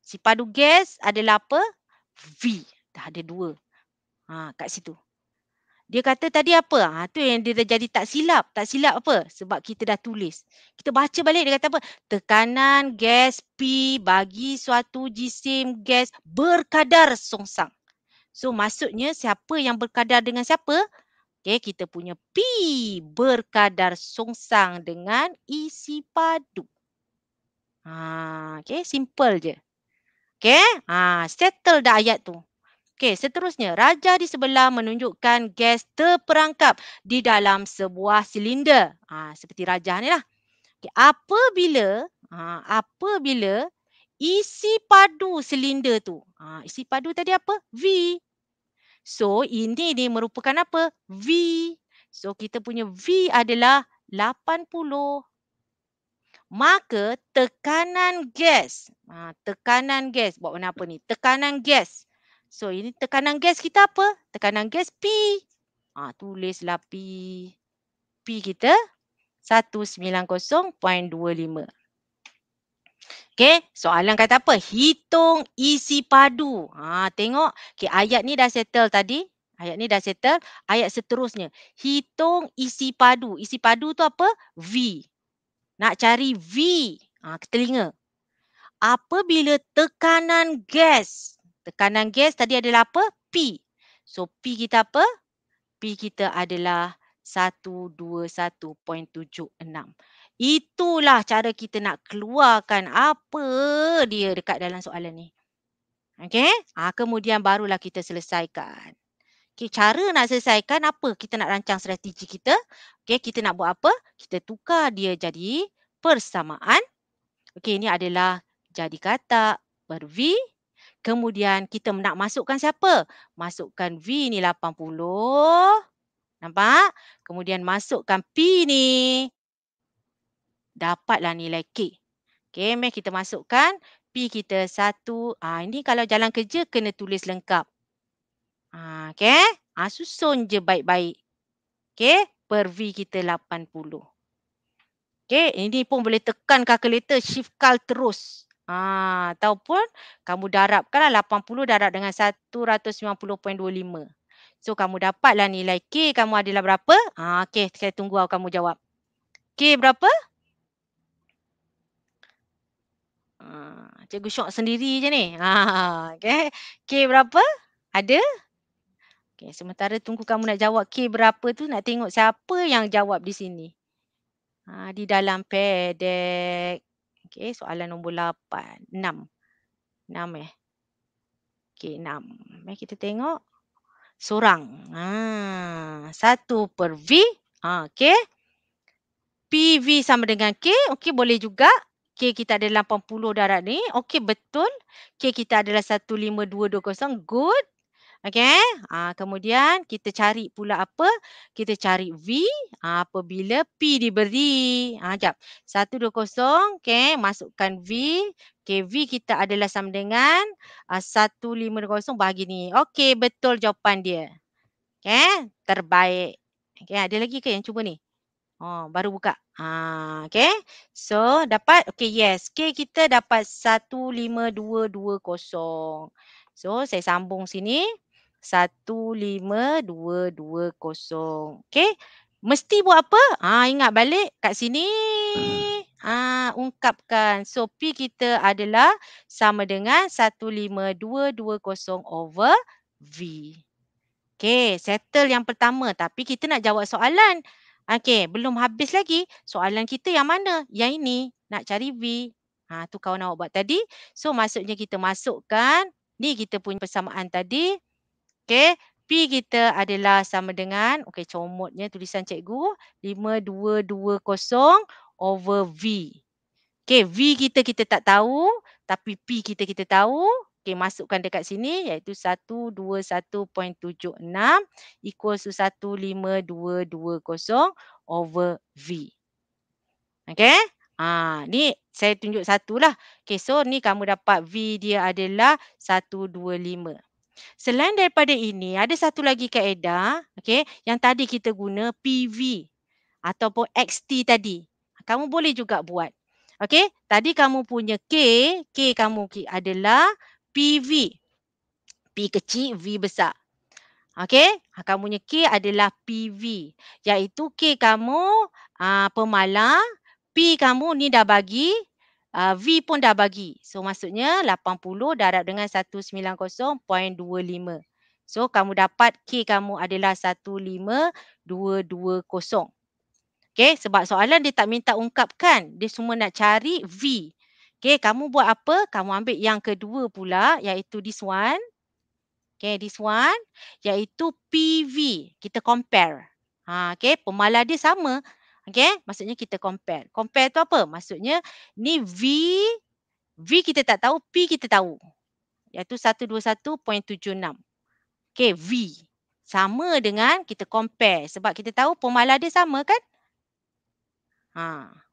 Isi padu gas adalah apa? V. Dah ada dua. Ha, kat situ. Dia kata tadi apa? Ha, tu yang dia jadi tak silap. Tak silap apa? Sebab kita dah tulis. Kita baca balik dia kata apa? Tekanan gas P bagi suatu jisim gas berkadar songsang. So maksudnya siapa yang berkadar dengan siapa? Okay, kita punya P berkadar songsang dengan isi padu. Ha, okey, simple je. Okay, ha, settle dah ayat tu. Okay, seterusnya, raja di sebelah menunjukkan gas terperangkap di dalam sebuah silinder. Ha, seperti raja ni lah. Okey, apabila, ha, apabila isi padu silinder tu. Ha, isi padu tadi apa? V, So ini ni merupakan apa? V. So kita punya V adalah 80. Maka tekanan gas. Ha, tekanan gas. Buat mana apa ni? Tekanan gas. So ini tekanan gas kita apa? Tekanan gas P. Ha, tulislah P. P kita 190.25. Okay, soalan kata apa? Hitung isi padu. Ha, tengok, okay, ayat ni dah settle tadi. Ayat ni dah settle. Ayat seterusnya, hitung isi padu. Isi padu tu apa? V. Nak cari V. Ha, telinga. Apabila tekanan gas. Tekanan gas tadi adalah apa? P. So P kita apa? P kita adalah 121.76. Itulah cara kita nak keluarkan apa dia dekat dalam soalan ni. Okey? Ha, kemudian barulah kita selesaikan. Okey, cara nak selesaikan apa? Kita nak rancang strategi kita. Okey, kita nak buat apa? Kita tukar dia jadi persamaan. Okey, ini adalah jadi kata ber V. Kemudian kita nak masukkan siapa? Masukkan V ni 80. Nampak? Kemudian masukkan P ni dapatlah nilai K. Okey, meh kita masukkan P kita satu. Ah ha, ini kalau jalan kerja kena tulis lengkap. Ah ha, okey. ha, susun je baik-baik. Okey, per V kita 80. Okey, ini pun boleh tekan calculator shift cal terus. Ah ha, ataupun kamu darabkanlah 80 darab dengan 190.25. So kamu dapatlah nilai K kamu adalah berapa? Ha, ah, okay, saya tunggu awak kamu jawab. K berapa? Ha, cikgu syok sendiri je ni. Ha, okay. K berapa? Ada? Okay, sementara tunggu kamu nak jawab K berapa tu nak tengok siapa yang jawab di sini. Ha, di dalam pedek. Okay, soalan nombor 8. 6. 6 eh. Okay, 6. Mari kita tengok. Sorang. Ha, 1 per V. Ha, okay. v sama dengan K. Okay, boleh juga. K kita ada 80 darat ni. Okey betul. K kita adalah 15220. Good. Okey. Ha, kemudian kita cari pula apa? Kita cari V ha, apabila P diberi. Ha, jap. 120. Okey. Masukkan V. Okey. V kita adalah sama dengan uh, 150 bahagi ni. Okey. Betul jawapan dia. Okey. Terbaik. Okey. Ada lagi ke yang cuba ni? Oh, baru buka. Ha, okay. So, dapat? Okay, yes. K kita dapat 15220. So, saya sambung sini. 15220. Okay. Mesti buat apa? Ha, ingat balik kat sini. Ha, ungkapkan. So, P kita adalah sama dengan 15220 over V. Okay, settle yang pertama. Tapi kita nak jawab soalan. Okey, belum habis lagi soalan kita yang mana? Yang ini nak cari V. Ha, tu kawan awak buat tadi. So maksudnya kita masukkan. Ni kita punya persamaan tadi. Okey, P kita adalah sama dengan, okey comotnya tulisan cikgu, 5220 over V. Okey, V kita kita tak tahu tapi P kita kita tahu. Okey, masukkan dekat sini iaitu 121.76 equals to 15220 over V. Okey. Ha, ni saya tunjuk satu lah. Okey, so ni kamu dapat V dia adalah 125. Selain daripada ini, ada satu lagi kaedah. okay, yang tadi kita guna PV ataupun XT tadi. Kamu boleh juga buat. Okay, tadi kamu punya K, K kamu adalah PV. P kecil, V besar. Okey, ah, kamu punya K adalah PV. Iaitu K kamu uh, ah, pemalang, P kamu ni dah bagi, uh, V pun dah bagi. So maksudnya 80 darab dengan 190.25. So kamu dapat K kamu adalah 15220. okay? sebab soalan dia tak minta ungkapkan. Dia semua nak cari V. Okay, kamu buat apa? Kamu ambil yang kedua pula iaitu this one. Okay, this one iaitu PV. Kita compare. Ha, okay, pemalar dia sama. Okay, maksudnya kita compare. Compare tu apa? Maksudnya ni V. V kita tak tahu, P kita tahu. Iaitu 121.76. Okay, V. Sama dengan kita compare. Sebab kita tahu pemalar dia sama kan? Haa.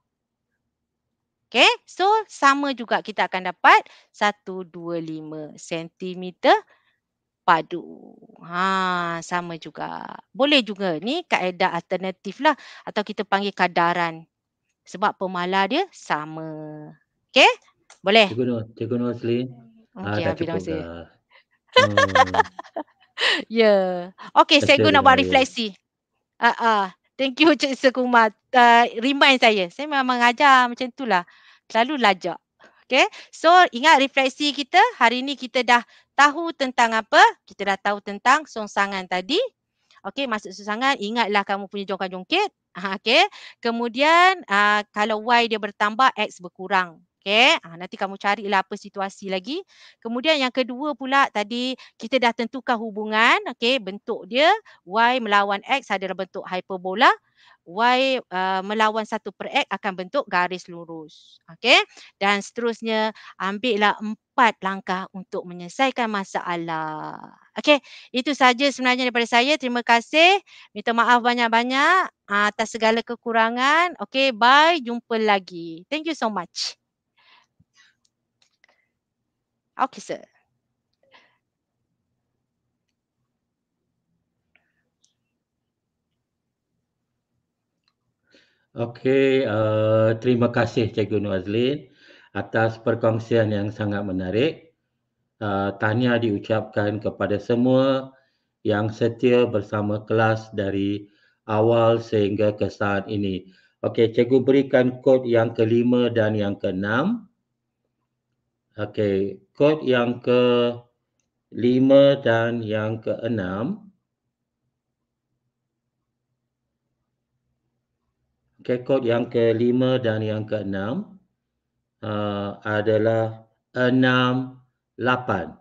Okay, so sama juga kita akan dapat 125 cm padu. Ha, sama juga. Boleh juga ni kaedah alternatif lah atau kita panggil kadaran. Sebab pemala dia sama. Okay, boleh? Cikgu Nur, Cikgu Nur Asli. Okay, ah, dah cukup hmm. Ya. Yeah. Okay, saya nak buat refleksi. Ah, uh, uh. Thank you Cik Sekumar. Uh, remind saya. Saya memang ajar macam tu lah Selalu lajak. Okay. So ingat refleksi kita. Hari ni kita dah tahu tentang apa. Kita dah tahu tentang songsangan tadi. Okay. Maksud songsangan ingatlah kamu punya jongkang jongkit. Okay. Kemudian uh, kalau Y dia bertambah X berkurang. Okay. Ha, ah, nanti kamu carilah apa situasi lagi. Kemudian yang kedua pula tadi kita dah tentukan hubungan. okey, Bentuk dia Y melawan X adalah bentuk hyperbola. Y uh, melawan satu per X akan bentuk garis lurus. okey. Dan seterusnya ambillah empat langkah untuk menyelesaikan masalah. Okey, Itu saja sebenarnya daripada saya. Terima kasih. Minta maaf banyak-banyak ah, atas segala kekurangan. Okey, Bye. Jumpa lagi. Thank you so much officer. Okey, uh, terima kasih Cikgu Nur Azlin atas perkongsian yang sangat menarik. Uh, tahniah diucapkan kepada semua yang setia bersama kelas dari awal sehingga ke saat ini. Okey, Cikgu berikan kod yang kelima dan yang keenam. Okey, kod yang ke lima dan yang ke 6. Okey, kod yang ke lima dan yang ke 6 uh, adalah enam lapan.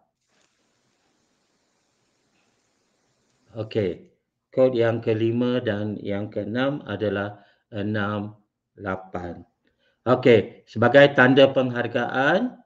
Okey, kod yang ke lima dan yang keenam adalah enam lapan. Okey, sebagai tanda penghargaan,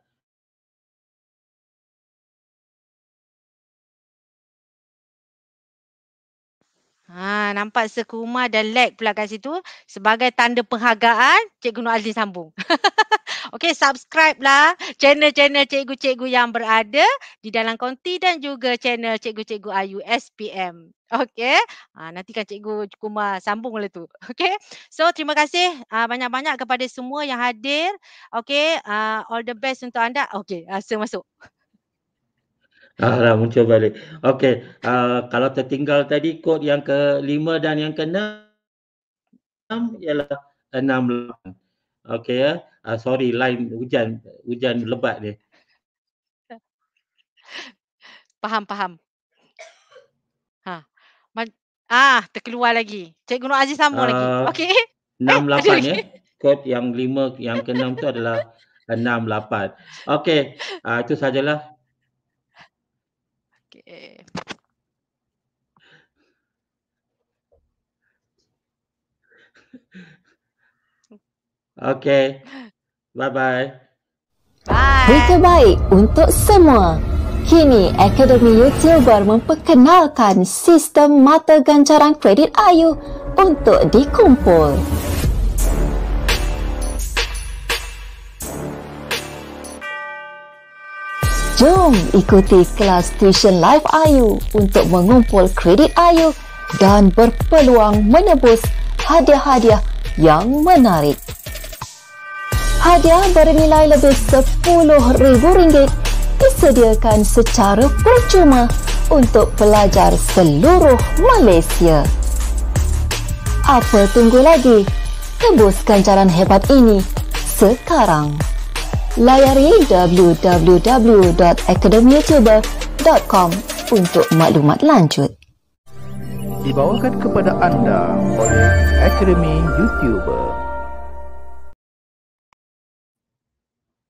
Ha, nampak sekumar dan lag pula kat situ. Sebagai tanda penghargaan, Cikgu Nur Aldi sambung. Okey, subscribe lah channel-channel cikgu-cikgu yang berada di dalam konti dan juga channel cikgu-cikgu Ayu SPM. Okey, ha, nanti kan cikgu Kuma sambung oleh tu. Okey, so terima kasih uh, banyak-banyak kepada semua yang hadir. Okey, uh, all the best untuk anda. Okey, rasa ha, masuk. Alah, muncul balik. Okey, uh, kalau tertinggal tadi kod yang ke-5 dan yang ke-6 ialah 68. Okey ya. Uh, sorry line hujan hujan lebat dia. Faham, faham. Ha. ah, terkeluar lagi. Cikgu Nur Aziz sama uh, lagi. Ah, Okey. 68 ya. Kod yang 5 yang ke-6 tu adalah 68. Okey, uh, itu sajalah. Okay. Bye-bye. Bye. Berita baik untuk semua. Kini, Akademi Youtuber memperkenalkan sistem mata ganjaran kredit Ayu untuk Dikumpul. Jom ikuti kelas tuition live Ayu untuk mengumpul kredit Ayu dan berpeluang menebus hadiah-hadiah yang menarik. Hadiah bernilai lebih rm ringgit disediakan secara percuma untuk pelajar seluruh Malaysia. Apa tunggu lagi? Tebuskan jalan hebat ini sekarang layari www.academyyoutuber.com untuk maklumat lanjut. Dibawakan kepada anda oleh Academy YouTuber.